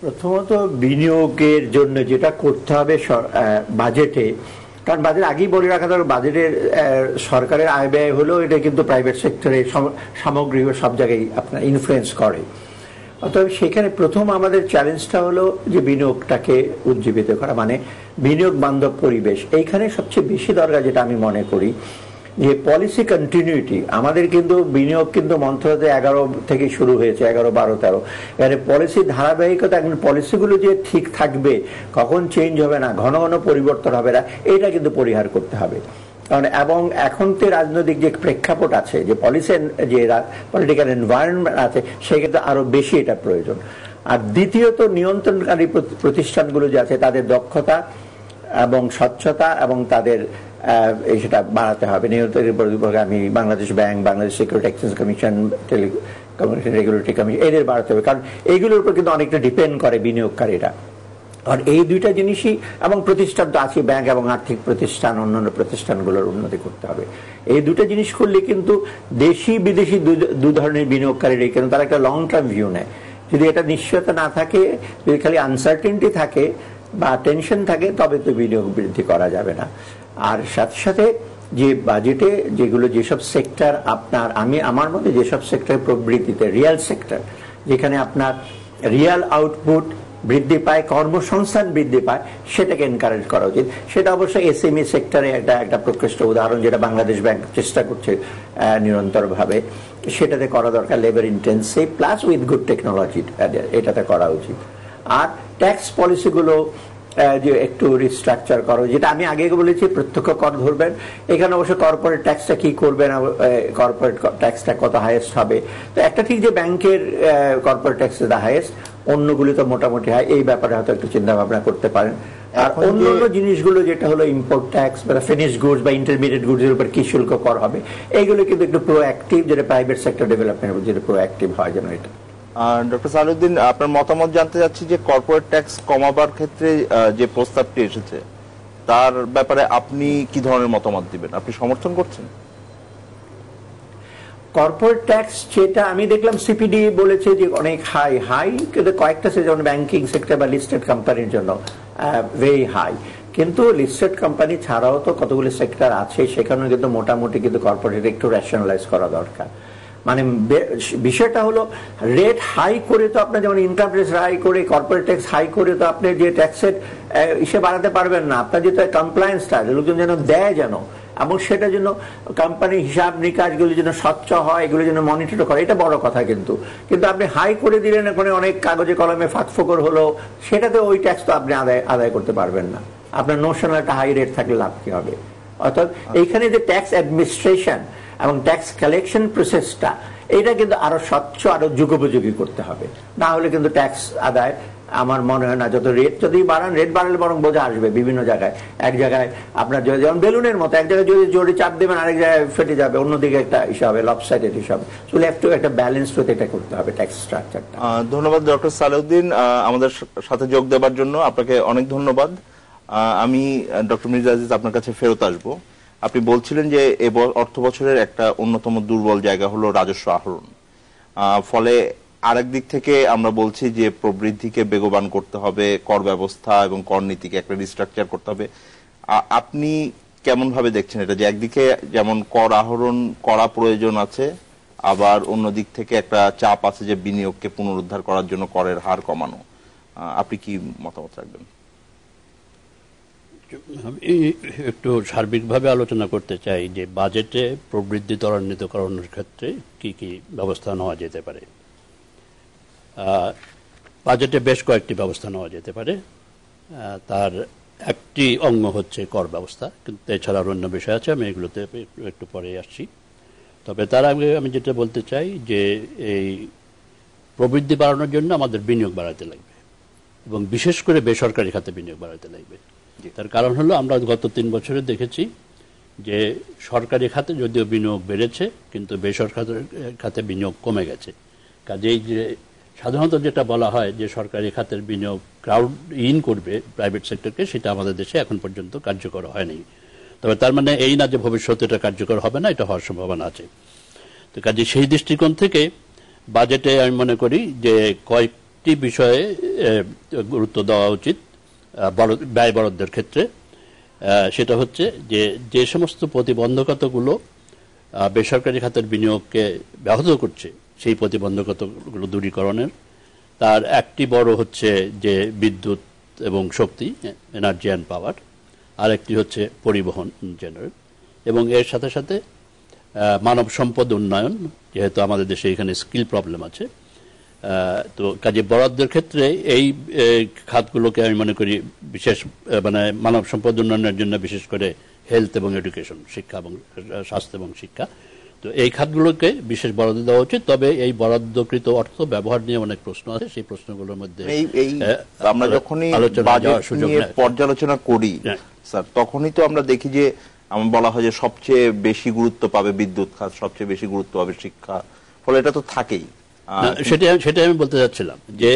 প্রথমত বিনিয়োগের জন্য যেটা করতে হবে বাজেটে কারণ বাজেট আগেই বলে রাখা দরকার বাজেটের সরকারের আয় ব্যয় হলেও এটা কিন্তু প্রাইভেট সেক্টরে সামগ্রিক সব জায়গায় আপনার ইনফ্লুয়েন্স করে অতএব সেখানে প্রথম আমাদের চ্যালেঞ্জটা হলো যে বিনিয়োগটাকে উজ্জীবিত করা মানে বিনিয়োগ বান্ধব পরিবেশ এইখানে সবচেয়ে বেশি দরকার যেটা আমি মনে করি যে পলিসি কন্টিনিউটি আমাদের কিন্তু বিনিয়োগ কিন্তু মন্ত্রণালয় এগারো থেকে শুরু হয়েছে এগারো বারো তেরো এখানে পলিসি ধারাবাহিকতা এখন পলিসিগুলো যে ঠিক থাকবে কখন চেঞ্জ হবে না ঘন ঘন পরিবর্তন হবে না এটা কিন্তু পরিহার করতে হবে কারণ এবং এখন তো রাজনৈতিক যে প্রেক্ষাপট আছে যে পলিসি যে পলিটিক্যাল এনভায়রনমেন্ট আছে সেক্ষেত্রে আরও বেশি এটা প্রয়োজন আর দ্বিতীয়ত নিয়ন্ত্রণকারী প্রতিষ্ঠানগুলো যে আছে তাদের দক্ষতা এবং স্বচ্ছতা এবং তাদের সেটা বাড়াতে হবে নিয়ন্ত্রণের উপর আমি Bangladesh bank Bangladesh security exchange commission telecommunication regulatory commission এদের বাড়াতে হবে কারণ এইগুলোর উপর কিন্তু অনেকটা ডিপেন্ড করে বিনিয়োগকারীরা আর এই দুইটা জিনিসই এবং প্রতিষ্ঠান তো আছে ব্যাংক এবং আর্থিক প্রতিষ্ঠান অন্যান্য প্রতিষ্ঠানগুলোর উন্নতি করতে হবে এই দুটো জিনিস করলে কিন্তু দেশি বিদেশি দু ধরনের বিনিয়োগকারীরা কেন তারা একটা লং টার্ম ভিউ নেয় যদি এটা নিশ্চয়তা না থাকে যদি খালি আনসার্টেনটি থাকে বা টেনশন থাকে তবে তো বিনিয়োগ বৃদ্ধি করা যাবে না আর সাথে সাথে যে বাজেটে যেগুলো যেসব সেক্টর আপনার আমি আমার মধ্যে যেসব সেক্টর প্রবৃত্তিতে রিয়াল সেক্টর যেখানে আপনার রিয়াল আউটপুট বৃদ্ধি পায় কর্মসংস্থান বৃদ্ধি পায় সেটাকে এনকারেজ করা উচিত সেটা অবশ্য e এসএমই সেক্টরে একটা একটা প্রকৃষ্ট উদাহরণ যেটা বাংলাদেশ ব্যাংক চেষ্টা করছে নিরন্তরভাবে সেটাতে করা দরকার labour intensive plus with good technology এটাতে করা উচিত আর ট্যাক্স পলিসিগুলো যে একটু রিস্ট্রাকচার করো যেটা আমি আগে বলেছি প্রত্যক্ষ কর ধরবেন এখানে অবশ্য কর্পোরেট ট্যাক্সটা কি করবেন কর্পোরেট ট্যাক্সটা কত হাইয়েস্ট হবে তো একটা ঠিক যে ব্যাংকের কর্পোরেট ট্যাক্স দা হাইয়েস্ট অন্যগুলি তো মোটামুটি হয় এই ব্যাপারে হয়তো একটু চিন্তা ভাবনা করতে পারেন আর অন্য অন্য জিনিসগুলো যেটা হলো ইম্পোর্ট ট্যাক্স বা ফিনিশ গুডস বা ইন্টারমিডিয়েট গুডস এর উপর কি শুল্ক কর হবে এইগুলো কিন্তু একটু যেটা প্রাইভেট সেক্টর ডেভেলপমেন্ট যেটা হয় যেন এটা ডক্টর সালুদ্দিন আপনার মতামত জানতে চাচ্ছি যে কর্পোরেট ট্যাক্স কমাবার ক্ষেত্রে যে প্রস্তাবটি এসেছে তার ব্যাপারে আপনি কি ধরনের মতামত দিবেন আপনি সমর্থন করছেন কর্পোরেট ট্যাক্স যেটা আমি দেখলাম সিপিডি বলেছে যে অনেক হাই হাই কিন্তু কয়েকটা সে যেমন ব্যাংকিং সেক্টর বা লিস্টেড কোম্পানির জন্য ভেরি হাই কিন্তু লিস্টেড কোম্পানি ছাড়াও তো কতগুলি সেক্টর আছে সেখানে কিন্তু মোটামুটি কিন্তু কর্পোরেট একটু রেশনালাইজ করা দরকার মানে বিষয়টা হলো রেট হাই করে তো আপনার যেমন ইনকাম ট্যাক্স হাই করে কর্পোরেট ট্যাক্স হাই করে তো আপনি যে ট্যাক্সের ইসে বাড়াতে পারবেন না আপনার যেটা কমপ্লায়েন্সটা লোকজন যেন দেয় যেন এবং সেটা জন্য কোম্পানি হিসাব নিকাশগুলো যেন স্বচ্ছ হয় এগুলো যেন মনিটর করে এটা বড় কথা কিন্তু কিন্তু আপনি হাই করে দিলেন ওখানে অনেক কাগজে কলমে ফাঁকফোকর হলো সেটাতে ওই ট্যাক্স তো আপনি আদায় আদায় করতে পারবেন না আপনার নোশনাল একটা হাই রেট থাকলে লাভ কি হবে অর্থাৎ এইখানে যে ট্যাক্স অ্যাডমিনিস্ট্রেশন এবং ট্যাক্স কালেকশন প্রসেসটা এটা কিন্তু আরো স্বচ্ছ আরো যুগোপযোগী করতে হবে না হলে কিন্তু ট্যাক্স আদায় আমার মনে হয় না যত রেট যদি বাড়ান রেট বাড়ালে বরং বোঝা আসবে বিভিন্ন জায়গায় এক জায়গায় আপনার যেমন বেলুনের মতো এক জায়গায় যদি জোরে চাপ দেবেন আরেক জায়গায় ফেটে যাবে অন্যদিকে একটা হিসাবে লবসাইডেড হিসাবে চলে একটু টু একটা ব্যালেন্স হতে এটা করতে হবে ট্যাক্স স্ট্রাকচারটা ধন্যবাদ ডক্টর সালাউদ্দিন আমাদের সাথে যোগ দেওয়ার জন্য আপনাকে অনেক ধন্যবাদ আমি ডক্টর মির্জা আজিজ আপনার কাছে ফেরত আসবো আপনি বলছিলেন যে অর্থ বছরের একটা অন্যতম দুর্বল জায়গা হলো রাজস্ব আহরণ ফলে আরেক দিক থেকে আমরা বলছি যে প্রবৃদ্ধিকে বেগবান করতে হবে কর ব্যবস্থা এবং কর নীতিকে একটা রিস্ট্রাকচার করতে হবে আপনি কেমন ভাবে দেখছেন এটা যে একদিকে যেমন কর আহরণ করা প্রয়োজন আছে আবার অন্য দিক থেকে একটা চাপ আছে যে বিনিয়োগকে পুনরুদ্ধার করার জন্য করের হার কমানো আপনি কি মতামত রাখবেন আমি একটু সার্বিকভাবে আলোচনা করতে চাই যে বাজেটে প্রবৃদ্ধি ত্বরান্বিত করানোর ক্ষেত্রে কি কি ব্যবস্থা নেওয়া যেতে পারে বাজেটে বেশ কয়েকটি ব্যবস্থা নেওয়া যেতে পারে তার একটি অঙ্গ হচ্ছে কর ব্যবস্থা কিন্তু এছাড়া আর অন্য বিষয় আছে আমি এগুলোতে একটু পরে আসছি তবে তার আগে আমি যেটা বলতে চাই যে এই প্রবৃদ্ধি বাড়ানোর জন্য আমাদের বিনিয়োগ বাড়াতে লাগবে এবং বিশেষ করে বেসরকারি খাতে বিনিয়োগ বাড়াতে লাগবে তার কারণ হলো আমরা গত তিন বছরে দেখেছি যে সরকারি খাতে যদিও বিনিয়োগ বেড়েছে কিন্তু বেসরকারি খাতে বিনিয়োগ কমে গেছে কাজেই যে সাধারণত যেটা বলা হয় যে সরকারি খাতের বিনিয়োগ ক্রাউড ইন করবে প্রাইভেট সেক্টরকে সেটা আমাদের দেশে এখন পর্যন্ত কার্যকর হয়নি তবে তার মানে এই না যে ভবিষ্যতে এটা কার্যকর হবে না এটা হওয়ার সম্ভাবনা আছে তো কাজে সেই দৃষ্টিকোণ থেকে বাজেটে আমি মনে করি যে কয়েকটি বিষয়ে গুরুত্ব দেওয়া উচিত ব্যয় বরাদ্দের ক্ষেত্রে সেটা হচ্ছে যে যে সমস্ত প্রতিবন্ধকতাগুলো বেসরকারি খাতের বিনিয়োগকে ব্যাহত করছে সেই প্রতিবন্ধকতাগুলো দূরীকরণের তার একটি বড় হচ্ছে যে বিদ্যুৎ এবং শক্তি এনার্জি অ্যান্ড পাওয়ার আর একটি হচ্ছে পরিবহন জেনারেল এবং এর সাথে সাথে মানব সম্পদ উন্নয়ন যেহেতু আমাদের দেশে এখানে স্কিল প্রবলেম আছে তো কাজে বরাদ্দের ক্ষেত্রে এই খাতগুলোকে আমি মনে করি বিশেষ মানে মানব সম্পদ উন্নয়নের জন্য বিশেষ করে হেলথ এবং এডুকেশন শিক্ষা এবং স্বাস্থ্য এবং শিক্ষা তো এই খাতগুলোকে বিশেষ বরাদ্দ দেওয়া উচিত তবে এই বরাদ্দকৃত অর্থ ব্যবহার নিয়ে অনেক প্রশ্ন আছে সেই প্রশ্নগুলোর মধ্যে আমরা যখনই পর্যালোচনা করি হ্যাঁ। স্যার তখনই তো আমরা দেখি যে আমার বলা হয় যে সবচেয়ে বেশি গুরুত্ব পাবে বিদ্যুৎ খাত সবচেয়ে বেশি গুরুত্ব পাবে শিক্ষা ফলে এটা তো থাকেই সেটা সেটাই আমি বলতে চাচ্ছিলাম যে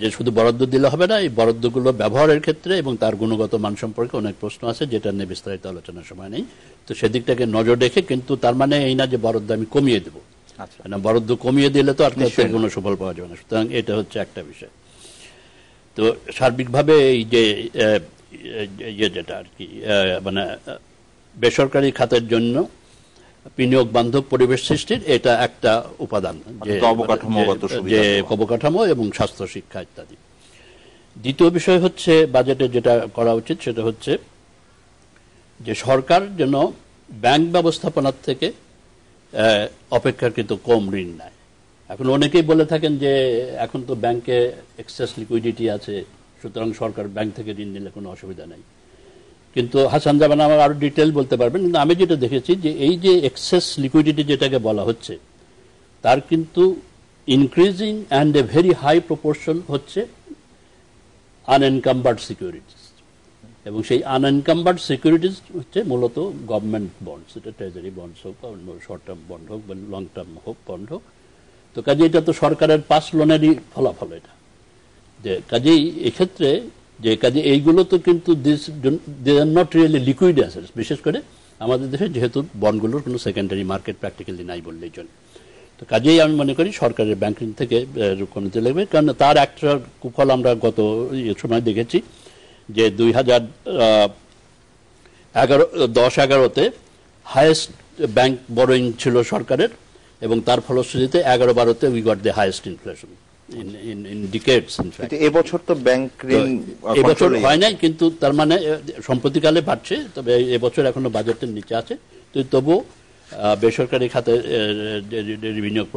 যে শুধু বরাদ্দ দিলে হবে না এই বরাদ্দগুলো ব্যবহারের ক্ষেত্রে এবং তার গুণগত মান সম্পর্কে অনেক প্রশ্ন আছে যেটা নিয়ে বিস্তারিত আলোচনার সময় নেই তো সেদিকটাকে নজর রেখে কিন্তু তার মানে এই না যে বরাদ্দ আমি কমিয়ে দেবো আচ্ছা। বরাদ্দ কমিয়ে দিলে তো আত্মহত্যার কোনো সুফল পাওয়া যাবে না সুতরাং এটা হচ্ছে একটা বিষয় তো সার্বিকভাবে এই যে ইয়ে যেটা আর কি মানে বেসরকারি খাতের জন্য বিনিয়োগ বান্ধব পরিবেশ সৃষ্টির এটা একটা উপাদান মানে যে অবকাঠামো এবং স্বাস্থ্য শিক্ষা ইত্যাদি দ্বিতীয় বিষয় হচ্ছে বাজেটে যেটা করা উচিত সেটা হচ্ছে যে সরকার যেন ব্যাংক ব্যবস্থাপনার থেকে অপেক্ষাকৃত কম ঋণ নেয় এখন অনেকেই বলে থাকেন যে এখন তো ব্যাংকে এক্সেস লিকুইডিটি আছে সুতরাং সরকার ব্যাংক থেকে ঋণ নিলে কোনো অসুবিধা নেই কিন্তু হাসান জামান আমার আরো ডিটেল বলতে পারবেন কিন্তু আমি যেটা দেখেছি যে এই যে এক্সেস লিকুইডিটি যেটাকে বলা হচ্ছে তার কিন্তু increasing and a very high proportion হচ্ছে আনএনকাম্বার্ড সিকিউরিটিস এবং সেই আনএনকাম্বার্ড সিকিউরিটিস হচ্ছে মূলত গভর্নমেন্ট বন্ডস এটা ট্রেজারি বন্ডস হোক শর্ট টার্ম বন্ড হোক বা লং টার্ম হোক বন্ড হোক তো কাজে এটা তো সরকারের পাস লোনেরই ফলাফল এটা যে কাজেই এক্ষেত্রে যে কাজে এইগুলো তো কিন্তু they not really liquid assets বিশেষ করে আমাদের দেশে যেহেতু বন্ডগুলোর কোনো সেকেন্ডারি মার্কেট প্র্যাকটিক্যালি নাই বললেই চলে তো কাজেই আমি মনে করি সরকারের ব্যাংকিং থেকে কমিতে লাগবে কারণ তার একটা কুফল আমরা গত ইয়ে সময় দেখেছি যে দুই হাজার এগারো দশ এগারোতে হায়েস্ট ব্যাংক বড়োইং ছিল সরকারের এবং তার ফলশ্রুতিতে এগারো বারোতে we got the highest inflation in, in, in decades এবছর তো ব্যাংক ঋণ এবছর হয় নাই কিন্তু তার মানে সম্প্রতিকালে বাড়ছে তবে এবছর এখনো বাজেটের নিচে আছে তো তবু বেসরকারি খাতে বিনিয়োগ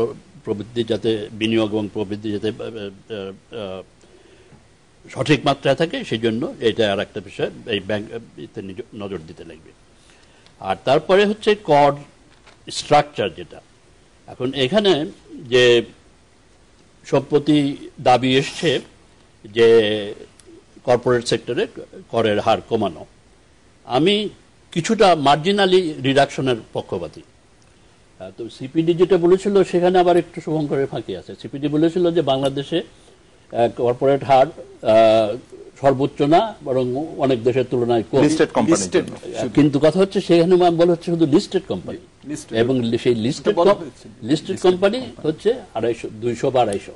প্রবৃদ্ধি যাতে বিনিয়োগ এবং প্রবৃদ্ধি যাতে সঠিক মাত্রায় থাকে সেই জন্য এটা আর একটা বিষয় এই ব্যাংক নজর দিতে লাগবে আর তারপরে হচ্ছে কর স্ট্রাকচার যেটা এখন এখানে যে সম্প্রতি দাবি এসছে যে কর্পোরেট সেক্টরে করের হার কমানো আমি কিছুটা মার্জিনালি রিডাকশনের পক্ষপাতী তো সিপিডি যেটা বলেছিল সেখানে আবার একটু শুভঙ্করের ফাঁকি আছে সিপিডি বলেছিল যে বাংলাদেশে কর্পোরেট হার সর্বোচ্চ না বরং অনেক দেশের তুলনায় কম হ্যাঁ, কিন্তু কথা হচ্ছে সেখানে বলা হচ্ছে শুধু লিস্টেড কোম্পানি এবং সেই লিস্টেড লিস্টেড কোম্পানি হচ্ছে আড়াইশো দুইশো বা আড়াইশো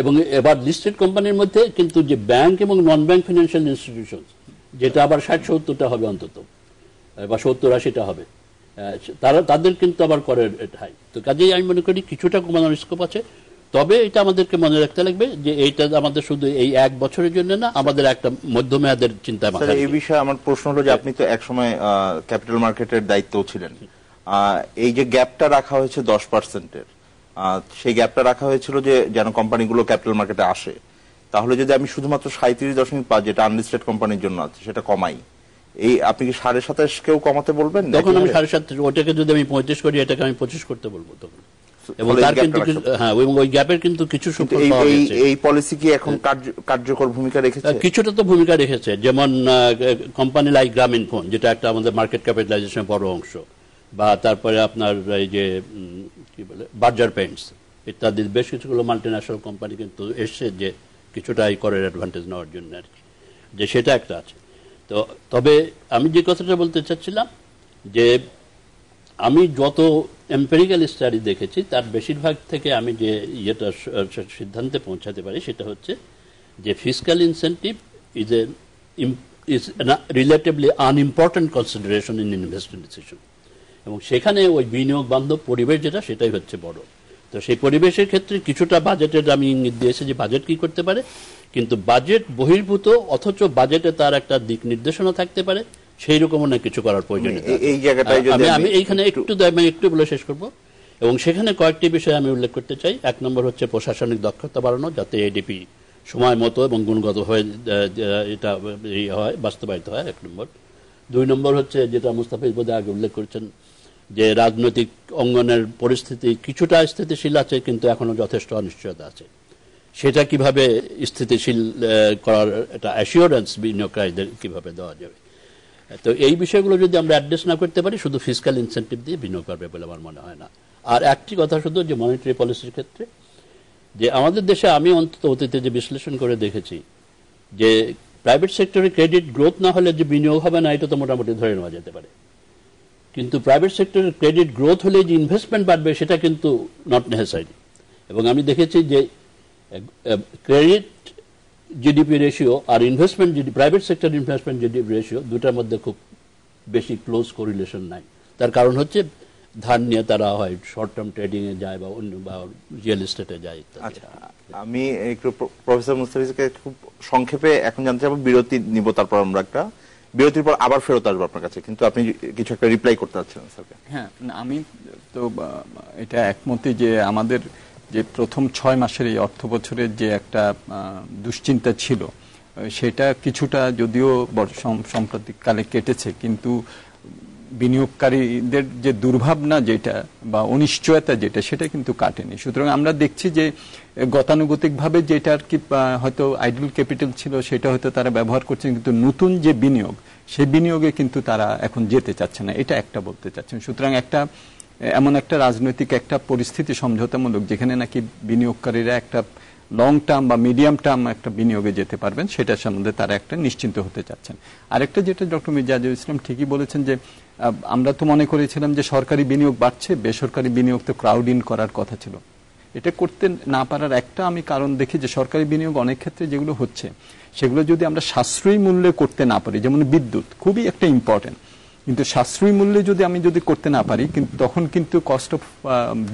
এবং এবার লিস্টেড কোম্পানির মধ্যে কিন্তু যে ব্যাংক এবং নন ব্যাংক ফিনান্সিয়াল ইনস্টিটিউশন যেটা আবার ষাট সত্তরটা হবে অন্তত বা সত্তর আশিটা হবে তারা তাদের কিন্তু আবার করে হাই তো কাজেই আমি মনে করি কিছুটা কমানোর স্কোপ আছে তবে এটা আমাদেরকে মনে রাখতে লাগবে যে এইটা আমাদের শুধু এই এক বছরের জন্য না আমাদের একটা মধ্যমেয়াদের চিন্তা মাথা এই বিষয়ে আমার প্রশ্ন হলো যে আপনি তো এক সময় ক্যাপিটাল মার্কেটের দায়িত্বও ছিলেন এই যে গ্যাপটা রাখা হয়েছে দশ পার্সেন্টের সেই গ্যাপটা রাখা হয়েছিল যে যেন কোম্পানিগুলো ক্যাপিটাল মার্কেটে আসে তাহলে যদি আমি শুধুমাত্র সাঁত্রিশ দশমিক পাঁচ যেটা আনলিস্টেড কোম্পানির জন্য আছে সেটা কমাই এই আপনি কি সাড়ে সাতাশ কেউ কমাতে বলবেন তখন আমি হ্যাঁ। সাড়ে সাতাশ ওটাকে যদি আমি পঁয়ত্রিশ করি এটাকে আমি পঁচিশ করতে বলবো তখন এবং তার কিন্তু হ্যাঁ এবং ওই গ্যাপের কিন্তু কিছু সুফল পাওয়া গেছে এই পলিসি কি এখন হ্যাঁ। কার্যকর ভূমিকা রেখেছে কিছুটা তো ভূমিকা রেখেছে যেমন কোম্পানি লাইক গ্রামীণ ফোন যেটা একটা আমাদের মার্কেট বড় অংশ বা তারপরে আপনার এই যে কি বলে বার্জার পেন্টস ইত্যাদি বেশ কিছুগুলো মাল্টি ন্যাশনাল কোম্পানি কিন্তু এসছে যে কিছুটা এই করের অ্যাডভান্টেজ নেওয়ার জন্য আর কি যে সেটা একটা আছে তো তবে আমি যে কথাটা বলতে চাচ্ছিলাম যে আমি যত এম্পেরিক্যাল স্টাডি দেখেছি তার বেশিরভাগ থেকে আমি যে ইয়েটা সিদ্ধান্তে পৌঁছাতে পারি সেটা হচ্ছে যে physical incentive is a is relatively unimportant consideration in investment decision এবং সেখানে ওই বিনিয়োগ বান্ধব পরিবেশ যেটা সেটাই হচ্ছে বড় তো সেই পরিবেশের ক্ষেত্রে কিছুটা বাজেটের আমি ইঙ্গিত দিয়েছি যে বাজেট কি করতে পারে কিন্তু বাজেট বহির্ভূত অথচ বাজেটে তার একটা দিক নির্দেশনা থাকতে পারে সেই রকম না কিছু করার প্রয়োজন আমি এইখানে একটু একটু বলে শেষ করব এবং সেখানে কয়েকটি বিষয় আমি উল্লেখ করতে চাই এক নম্বর হচ্ছে প্রশাসনিক দক্ষতা বাড়ানো যাতে এডিপি সময় মতো এবং গুণগত হয়ে এটা হয় বাস্তবায়িত হয় এক নম্বর দুই নম্বর হচ্ছে যেটা মুস্তাফিজ বোধে আগে উল্লেখ করেছেন যে রাজনৈতিক অঙ্গনের পরিস্থিতি কিছুটা স্থিতিশীল আছে কিন্তু এখনো যথেষ্ট অনিশ্চয়তা আছে সেটা কিভাবে স্থিতিশীল করার এটা অ্যাসিওরেন্স বিনিয়োগকারীদের কিভাবে দেওয়া যাবে তো এই বিষয়গুলো যদি আমরা অ্যাড্রেস না করতে পারি শুধু ফিজিক্যাল ইনসেন্টিভ দিয়ে বিনিয়োগ করবে বলে আমার মনে হয় না আর একটি কথা শুধু যে মনিটারি পলিসির ক্ষেত্রে যে আমাদের দেশে আমি অন্তত অতীতে যে বিশ্লেষণ করে দেখেছি যে প্রাইভেট সেক্টরে ক্রেডিট গ্রোথ না হলে যে বিনিয়োগ হবে না এটা তো মোটামুটি ধরে নেওয়া যেতে পারে কিন্তু প্রাইভেট সেক্টরের ক্রেডিট গ্রোথ হলে যে ইনভেস্টমেন্ট বাড়বে সেটা কিন্তু নট নেহেসারি এবং আমি দেখেছি যে ক্রেডিট জিডিপি রেশিও আর ইনভেস্টমেন্ট যদি private sector investment GDP ratio দুটার মধ্যে খুব বেশি ক্লোজ কোরিলেশন নাই তার কারণ হচ্ছে ধার নিয়ে তারা হয় শর্ট টার্ম ট্রেডিংয়ে যায় বা অন্য বা রিয়েল এস্টেটে যায় আচ্ছা আমি একটু প্রফেসর মুস্তাফিজকে খুব সংক্ষেপে এখন জানতে চাবো বিরতি নিব তারপর আমরা একটা বিরতির পর আবার ফেরত আসবো আপনার কাছে কিন্তু আপনি কিছু একটা রিপ্লাই করতে চাচ্ছেন স্যারকে হ্যাঁ আমি তো এটা একমতই যে আমাদের যে প্রথম ছয় মাসের এই অর্থ বছরের যে একটা দুশ্চিন্তা ছিল সেটা কিছুটা যদিও সম্প্রতিককালে কেটেছে কিন্তু বিনিয়োগকারীদের যে দুর্ভাবনা যেটা বা অনিশ্চয়তা যেটা সেটা কিন্তু কাটেনি সুতরাং আমরা দেখছি যে গতানুগতিকভাবে যেটা আর কি হয়তো আইডল ক্যাপিটাল ছিল সেটা হয়তো তারা ব্যবহার করছেন কিন্তু নতুন যে বিনিয়োগ সেই বিনিয়োগে কিন্তু তারা এখন যেতে চাচ্ছে না এটা একটা বলতে চাচ্ছেন সুতরাং একটা এমন একটা রাজনৈতিক একটা পরিস্থিতি সমঝোতামূলক যেখানে নাকি বিনিয়োগকারীরা একটা লং টার্ম বা মিডিয়াম টার্ম একটা বিনিয়োগে যেতে পারবেন সেটা সম্বন্ধে তারা একটা নিশ্চিন্ত হতে চাচ্ছেন আরেকটা যেটা ডক্টর মির্জাজুল ইসলাম ঠিকই বলেছেন যে আমরা তো মনে করেছিলাম যে সরকারি বিনিয়োগ বাড়ছে বেসরকারি বিনিয়োগ তো ক্রাউড ইন করার কথা ছিল এটা করতে না পারার একটা আমি কারণ দেখি যে সরকারি বিনিয়োগ অনেক ক্ষেত্রে যেগুলো হচ্ছে সেগুলো যদি আমরা সাশ্রয়ী মূল্যে করতে না পারি যেমন বিদ্যুৎ খুবই একটা ইম্পর্টেন্ট কিন্তু সাশ্রয়ী মূল্যে যদি আমি যদি করতে না পারি কিন্তু তখন কিন্তু কস্ট অফ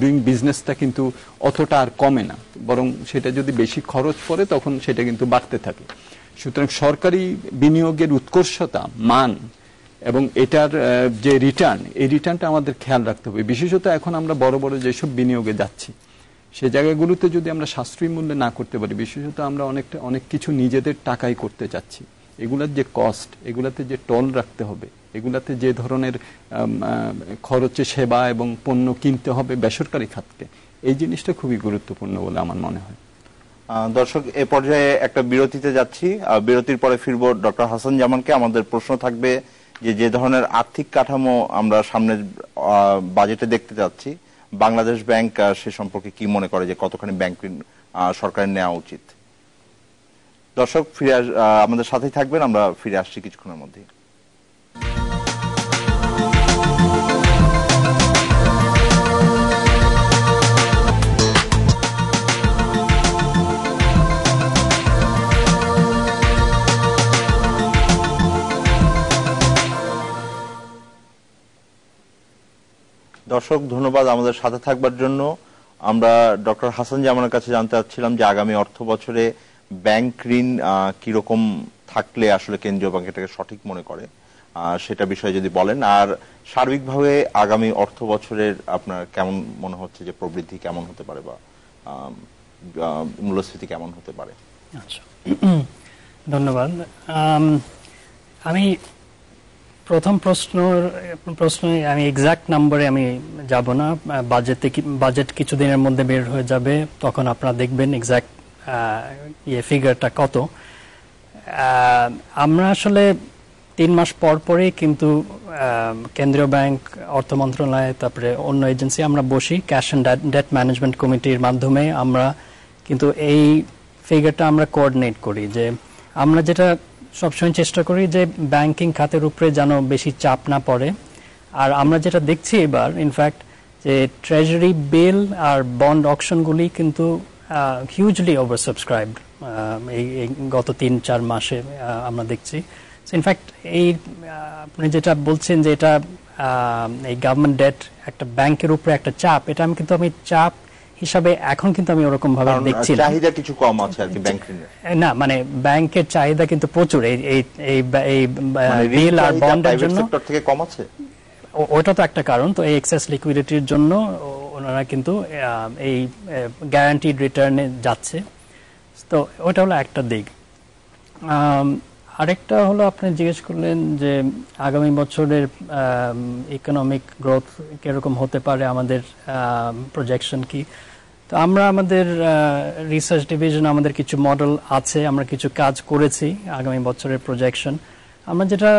ডুইং বিজনেসটা কিন্তু অতটা আর কমে না বরং সেটা যদি বেশি খরচ পড়ে তখন সেটা কিন্তু বাড়তে থাকে সুতরাং সরকারি বিনিয়োগের উৎকর্ষতা মান এবং এটার uh, যে রিটার্ন এই রিটার্নটা আমাদের খেয়াল রাখতে হবে বিশেষত এখন আমরা বড় বড় যেসব বিনিয়োগে যাচ্ছি সে জায়গাগুলোতে যদি আমরা সাশ্রয়ী মূল্যে না করতে পারি বিশেষত আমরা অনেকটা অনেক কিছু নিজেদের টাকায় করতে চাচ্ছি এগুলার যে কস্ট এগুলাতে যে টল রাখতে হবে এগুলাতে যে ধরনের খরচে সেবা এবং পণ্য কিনতে হবে বেসরকারি খাতকে এই জিনিসটা খুবই গুরুত্বপূর্ণ বলে আমার মনে হয় দর্শক এ পর্যায়ে একটা বিরতিতে যাচ্ছি বিরতির পরে ফিরব ডক্টর হাসান জামানকে আমাদের প্রশ্ন থাকবে যে যে ধরনের আর্থিক কাঠামো আমরা সামনের বাজেটে দেখতে যাচ্ছি বাংলাদেশ ব্যাংক সে সম্পর্কে কি মনে করে যে কতখানি ব্যাংক সরকারের নেওয়া উচিত দর্শক ফিরে আমাদের সাথেই থাকবেন আমরা ফিরে আসছি কিছুক্ষণের মধ্যেই দর্শক ধন্যবাদ আমাদের সাথে থাকবার জন্য আমরা ডক্টর হাসান জামানের কাছে জানতে চাচ্ছিলাম যে আগামী অর্থ বছরে ব্যাংক ঋণ কিরকম থাকলে আসলে কেন্দ্রীয় ব্যাংক এটাকে সঠিক মনে করে সেটা বিষয়ে যদি বলেন আর সার্বিকভাবে আগামী অর্থ বছরের আপনার কেমন মনে হচ্ছে যে প্রবৃদ্ধি কেমন হতে পারে বা মূল্যস্ফীতি কেমন হতে পারে আচ্ছা ধন্যবাদ আমি প্রথম প্রশ্ন প্রশ্ন আমি এক্সাক্ট নাম্বারে আমি যাব না বাজেটে বাজেট কিছুদিনের মধ্যে বের হয়ে যাবে তখন আপনারা দেখবেন এক্সাক্ট ইয়ে ফিগারটা কত আমরা আসলে তিন মাস পর পরে কিন্তু কেন্দ্রীয় ব্যাংক অর্থ মন্ত্রণালয় তারপরে অন্য এজেন্সি আমরা বসি ক্যাশ অ্যান্ড ডেট ম্যানেজমেন্ট কমিটির মাধ্যমে আমরা কিন্তু এই ফিগারটা আমরা কোঅর্ডিনেট করি যে আমরা যেটা সবসময় চেষ্টা করি যে ব্যাংকিং খাতের উপরে যেন বেশি চাপ না পড়ে আর আমরা যেটা দেখছি এবার ইনফ্যাক্ট যে ট্রেজারি বিল আর বন্ড অপশনগুলি কিন্তু হিউজলি ওভার সাবস্ক্রাইবড এই গত তিন চার মাসে আমরা দেখছি ইনফ্যাক্ট এই আপনি যেটা বলছেন যে এটা এই গভর্নমেন্ট ডেট একটা ব্যাংকের উপরে একটা চাপ এটা আমি কিন্তু আমি চাপ হিসাবে এখন কিন্তু আমি ওরকম ভাবে দেখছি চাহিদা কিছু কম আছে আর কি ব্যাংক ঋণের না মানে ব্যাংকের চাহিদা কিন্তু প্রচুর এই এই এই রিল মানে আর বন্ডের জন্য সেক্টর থেকে কম আছে ওটা তো একটা কারণ তো এই এক্সেস লিকুইডিটির জন্য ওনারা কিন্তু এই গ্যারান্টিড রিটার্নে যাচ্ছে তো ওটা হলো একটা দিক আরেকটা হলো আপনি জিজ্ঞেস করলেন যে আগামী বছরের ইকোনমিক গ্রোথ কীরকম হতে পারে আমাদের প্রজেকশন কি তো আমরা আমাদের রিসার্চ ডিভিশন আমাদের কিছু মডেল আছে আমরা কিছু কাজ করেছি আগামী বছরের প্রজেকশন আমরা যেটা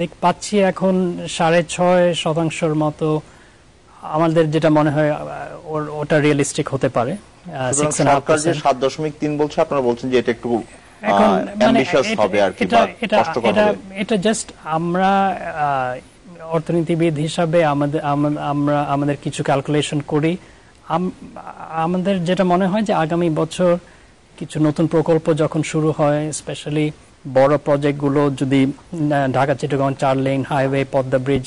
দেখ পাচ্ছি এখন সাড়ে ছয় শতাংশর মতো আমাদের যেটা মনে হয় ওটা রিয়েলিস্টিক হতে পারে সাত দশমিক তিন বলছে আপনারা বলছেন যে এটা একটু মানে এটা জাস্ট আমরা অর্থনীতিবিদ হিসাবে আমাদের আমরা আমাদের কিছু ক্যালকুলেশন করি আমাদের যেটা মনে হয় যে আগামী বছর কিছু নতুন প্রকল্প যখন শুরু হয় স্পেশালি বড় প্রজেক্টগুলো যদি ঢাকা চিটাগং চার লেন হাইওয়ে পদ্মা ব্রিজ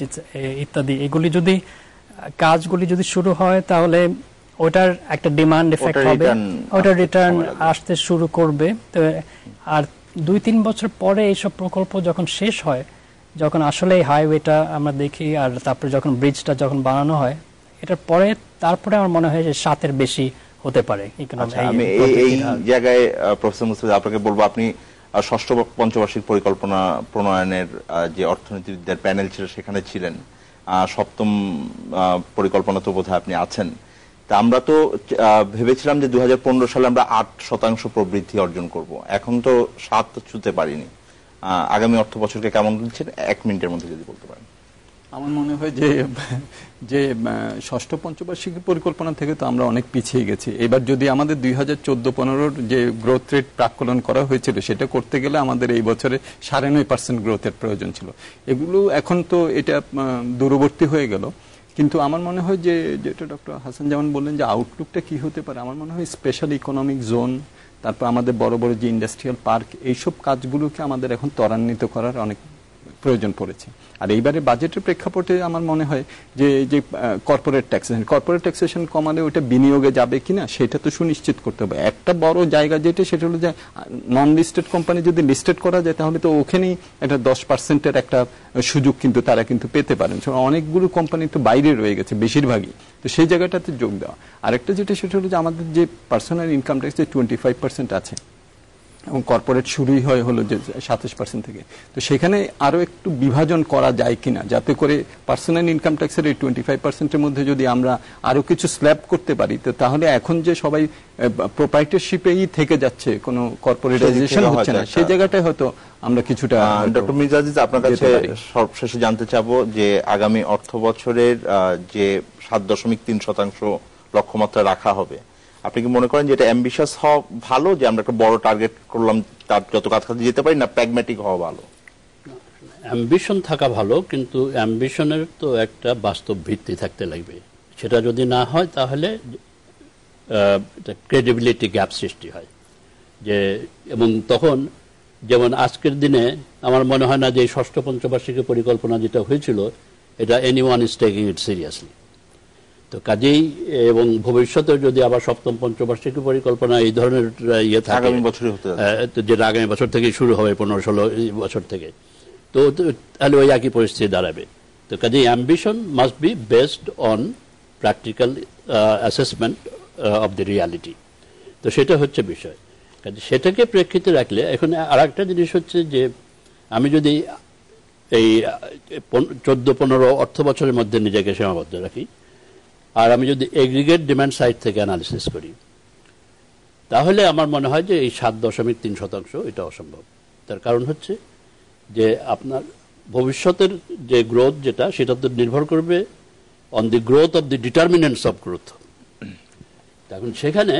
ইত্যাদি এগুলি যদি কাজগুলি যদি শুরু হয় তাহলে ওটার একটা ডিমান্ড এফেক্ট হবে ওটার রিটার্ন আসতে শুরু করবে তো আর দুই তিন বছর পরে এইসব প্রকল্প যখন শেষ হয় যখন আসলে হাইওয়েটা আমরা দেখি আর তারপরে যখন ব্রিজটা যখন বানানো হয় এটার পরে তারপরে আমার মনে হয় যে সাতের বেশি হতে পারে আচ্ছা, আমি এই জায়গায় প্রফেসর আপনাকে বলবো আপনি ষষ্ঠ পঞ্চবার্ষিক পরিকল্পনা প্রণয়নের যে অর্থনীতিবিদদের প্যানেল ছিল সেখানে ছিলেন সপ্তম পরিকল্পনা তো বোধহয় আপনি আছেন তা আমরা তো ভেবেছিলাম যে দু সালে আমরা আট শতাংশ প্রবৃদ্ধি অর্জন করব এখন তো সাত ছুতে পারিনি আগামী অর্থ বছরকে কেমন দিচ্ছেন এক মিনিটের মধ্যে যদি বলতে পারেন আমার মনে হয় যে যে ষষ্ঠ পঞ্চবার্ষিক পরিকল্পনা থেকে তো আমরা অনেক পিছিয়ে গেছি এবার যদি আমাদের দুই হাজার চোদ্দ পনেরোর যে গ্রোথ রেট প্রাকলন করা হয়েছিল সেটা করতে গেলে আমাদের এই বছরে সাড়ে নয় পার্সেন্ট গ্রোথের প্রয়োজন ছিল এগুলো এখন তো এটা দূরবর্তী হয়ে গেল কিন্তু আমার মনে হয় যে যেটা ডক্টর হাসান জামান বললেন যে আউটলুকটা কি হতে পারে আমার মনে হয় স্পেশাল ইকোনমিক জোন তারপর আমাদের বড় বড় যে ইন্ডাস্ট্রিয়াল পার্ক এইসব কাজগুলোকে আমাদের এখন ত্বরান্বিত করার অনেক প্রয়োজন পড়েছে আর এইবারে বাজেটের প্রেক্ষাপটে আমার মনে হয় যে যে কর্পোরেট ট্যাক্সেশন কর্পোরেট ট্যাক্সেশন কমালে ওইটা বিনিয়োগে যাবে কিনা সেটা তো সুনিশ্চিত করতে হবে একটা বড় জায়গা যেটা সেটা হলো যে নন লিস্টেড কোম্পানি যদি লিস্টেড করা যায় তাহলে তো ওখানেই একটা দশ পার্সেন্টের একটা সুযোগ কিন্তু তারা কিন্তু পেতে পারেন অনেকগুলো কোম্পানি তো বাইরে রয়ে গেছে বেশিরভাগই তো সেই জায়গাটাতে যোগ দেওয়া আরেকটা যেটা সেটা হলো যে আমাদের যে পার্সোনাল ইনকাম ট্যাক্স যে টোয়েন্টি ফাইভ পার্সেন্ট আছে এবং কর্পোরেট শুরুই হয় হলো যে সাতাশ পার্সেন্ট থেকে তো সেখানে আরও একটু বিভাজন করা যায় কিনা যাতে করে পার্সোনাল ইনকাম ট্যাক্সের এই টোয়েন্টি ফাইভ পার্সেন্টের মধ্যে যদি আমরা আরও কিছু স্ল্যাব করতে পারি তো তাহলে এখন যে সবাই প্রোপাইটারশিপেই থেকে যাচ্ছে কোনো কর্পোরেটাইজেশন হচ্ছে না সেই জায়গাটায় হয়তো আমরা কিছুটা ডক্টর মির্জাজিজ আপনার কাছে সর্বশেষে জানতে চাবো যে আগামী অর্থ বছরের যে সাত দশমিক তিন শতাংশ লক্ষ্যমাত্রা রাখা হবে আপনি কি মনে করেন যে এটা অ্যাম্বিশাস হওয়া ভালো যে আমরা একটা বড় টার্গেট করলাম তার যত কাছাকাছি যেতে পারি না প্র্যাগম্যাটিক হওয়া ভালো অ্যাম্বিশন থাকা ভালো কিন্তু অ্যাম্বিশনের তো একটা বাস্তব ভিত্তি থাকতে লাগবে সেটা যদি না হয় তাহলে ক্রেডিবিলিটি গ্যাপ সৃষ্টি হয় যে এবং তখন যেমন আজকের দিনে আমার মনে হয় না যে ষষ্ঠ পঞ্চবার্ষিকী পরিকল্পনা যেটা হয়েছিল এটা any one is taking it seriously তো কাজেই এবং ভবিষ্যতে যদি আবার সপ্তম পঞ্চবার্ষিকী পরিকল্পনা এই ধরনের ইয়ে থাকে আগামী বছর যেটা আগামী বছর থেকে শুরু হবে পনেরো ষোলো বছর থেকে তো তাহলে ওই একই পরিস্থিতি দাঁড়াবে তো কাজেই ambition must be based on practical assessment of the reality তো সেটা হচ্ছে বিষয় কাজে সেটাকে প্রেক্ষিতে রাখলে এখন আর একটা জিনিস হচ্ছে যে আমি যদি এই চোদ্দ পনেরো অর্থ বছরের মধ্যে নিজেকে সীমাবদ্ধ রাখি আর আমি যদি এগ্রিগেট ডিম্যান্ড সাইড থেকে অ্যানালিসিস করি তাহলে আমার মনে হয় যে এই সাত দশমিক তিন শতাংশ এটা অসম্ভব তার কারণ হচ্ছে যে আপনার ভবিষ্যতের যে গ্রোথ যেটা সেটা তো নির্ভর করবে on the growth of the determinants of growth এখন সেখানে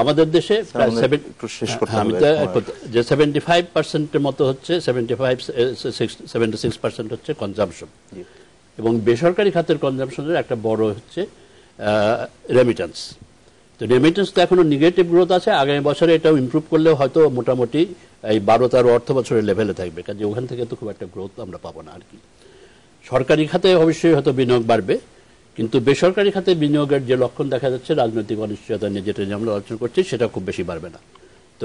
আমাদের দেশে হ্যাঁ, যে সেভেন্টি ফাইভ পার্সেন্টের মতো হচ্ছে seventy five seventy six percent হচ্ছে কনজামশন এবং বেসরকারি খাতের কনজামশনের একটা বড় হচ্ছে রেমিটেন্স তো রেমিটেন্স তো এখনো নেগেটিভ গ্রোথ আছে আগামী বছরে এটাও ইম্প্রুভ করলেও হয়তো মোটামুটি এই বারো তেরো অর্থ বছরের লেভেলে থাকবে কাজে ওখান থেকে তো খুব একটা গ্রোথ আমরা পাবো না আর কি সরকারি খাতে অবশ্যই হয়তো বিনিয়োগ বাড়বে কিন্তু বেসরকারি খাতে বিনিয়োগের যে লক্ষণ দেখা যাচ্ছে রাজনৈতিক অনিশ্চয়তা নিয়ে যেটা নিয়ে আমরা আলোচনা করছি সেটা খুব বেশি বাড়বে না তো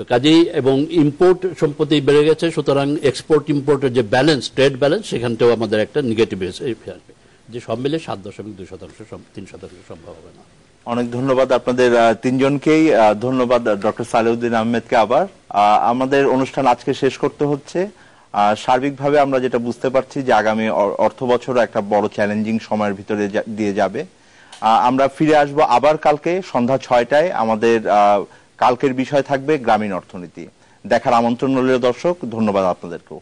তো কাজেই এবং ইম্পোর্ট সম্পত্তি বেড়ে গেছে সুতরাং এক্সপোর্ট ইম্পোর্টের যে ব্যালেন্স ট্রেড ব্যালেন্স সেখানটাও আমাদের একটা নেগেটিভ আসবে যে সব মিলে সাত দশমিক দুই শতাংশ তিন শতাংশ সম্ভব হবে না অনেক ধন্যবাদ আপনাদের তিনজনকেই ধন্যবাদ ডক্টর সালেউদ্দিন আহমেদকে আবার আমাদের অনুষ্ঠান আজকে শেষ করতে হচ্ছে সার্বিকভাবে আমরা যেটা বুঝতে পারছি যে আগামী অর্থ বছর একটা বড় চ্যালেঞ্জিং সময়ের ভিতরে দিয়ে যাবে আমরা ফিরে আসব আবার কালকে সন্ধ্যা ছয়টায় আমাদের কালকের বিষয় থাকবে গ্রামীণ অর্থনীতি দেখার আমন্ত্রণ রইল দর্শক ধন্যবাদ আপনাদেরকেও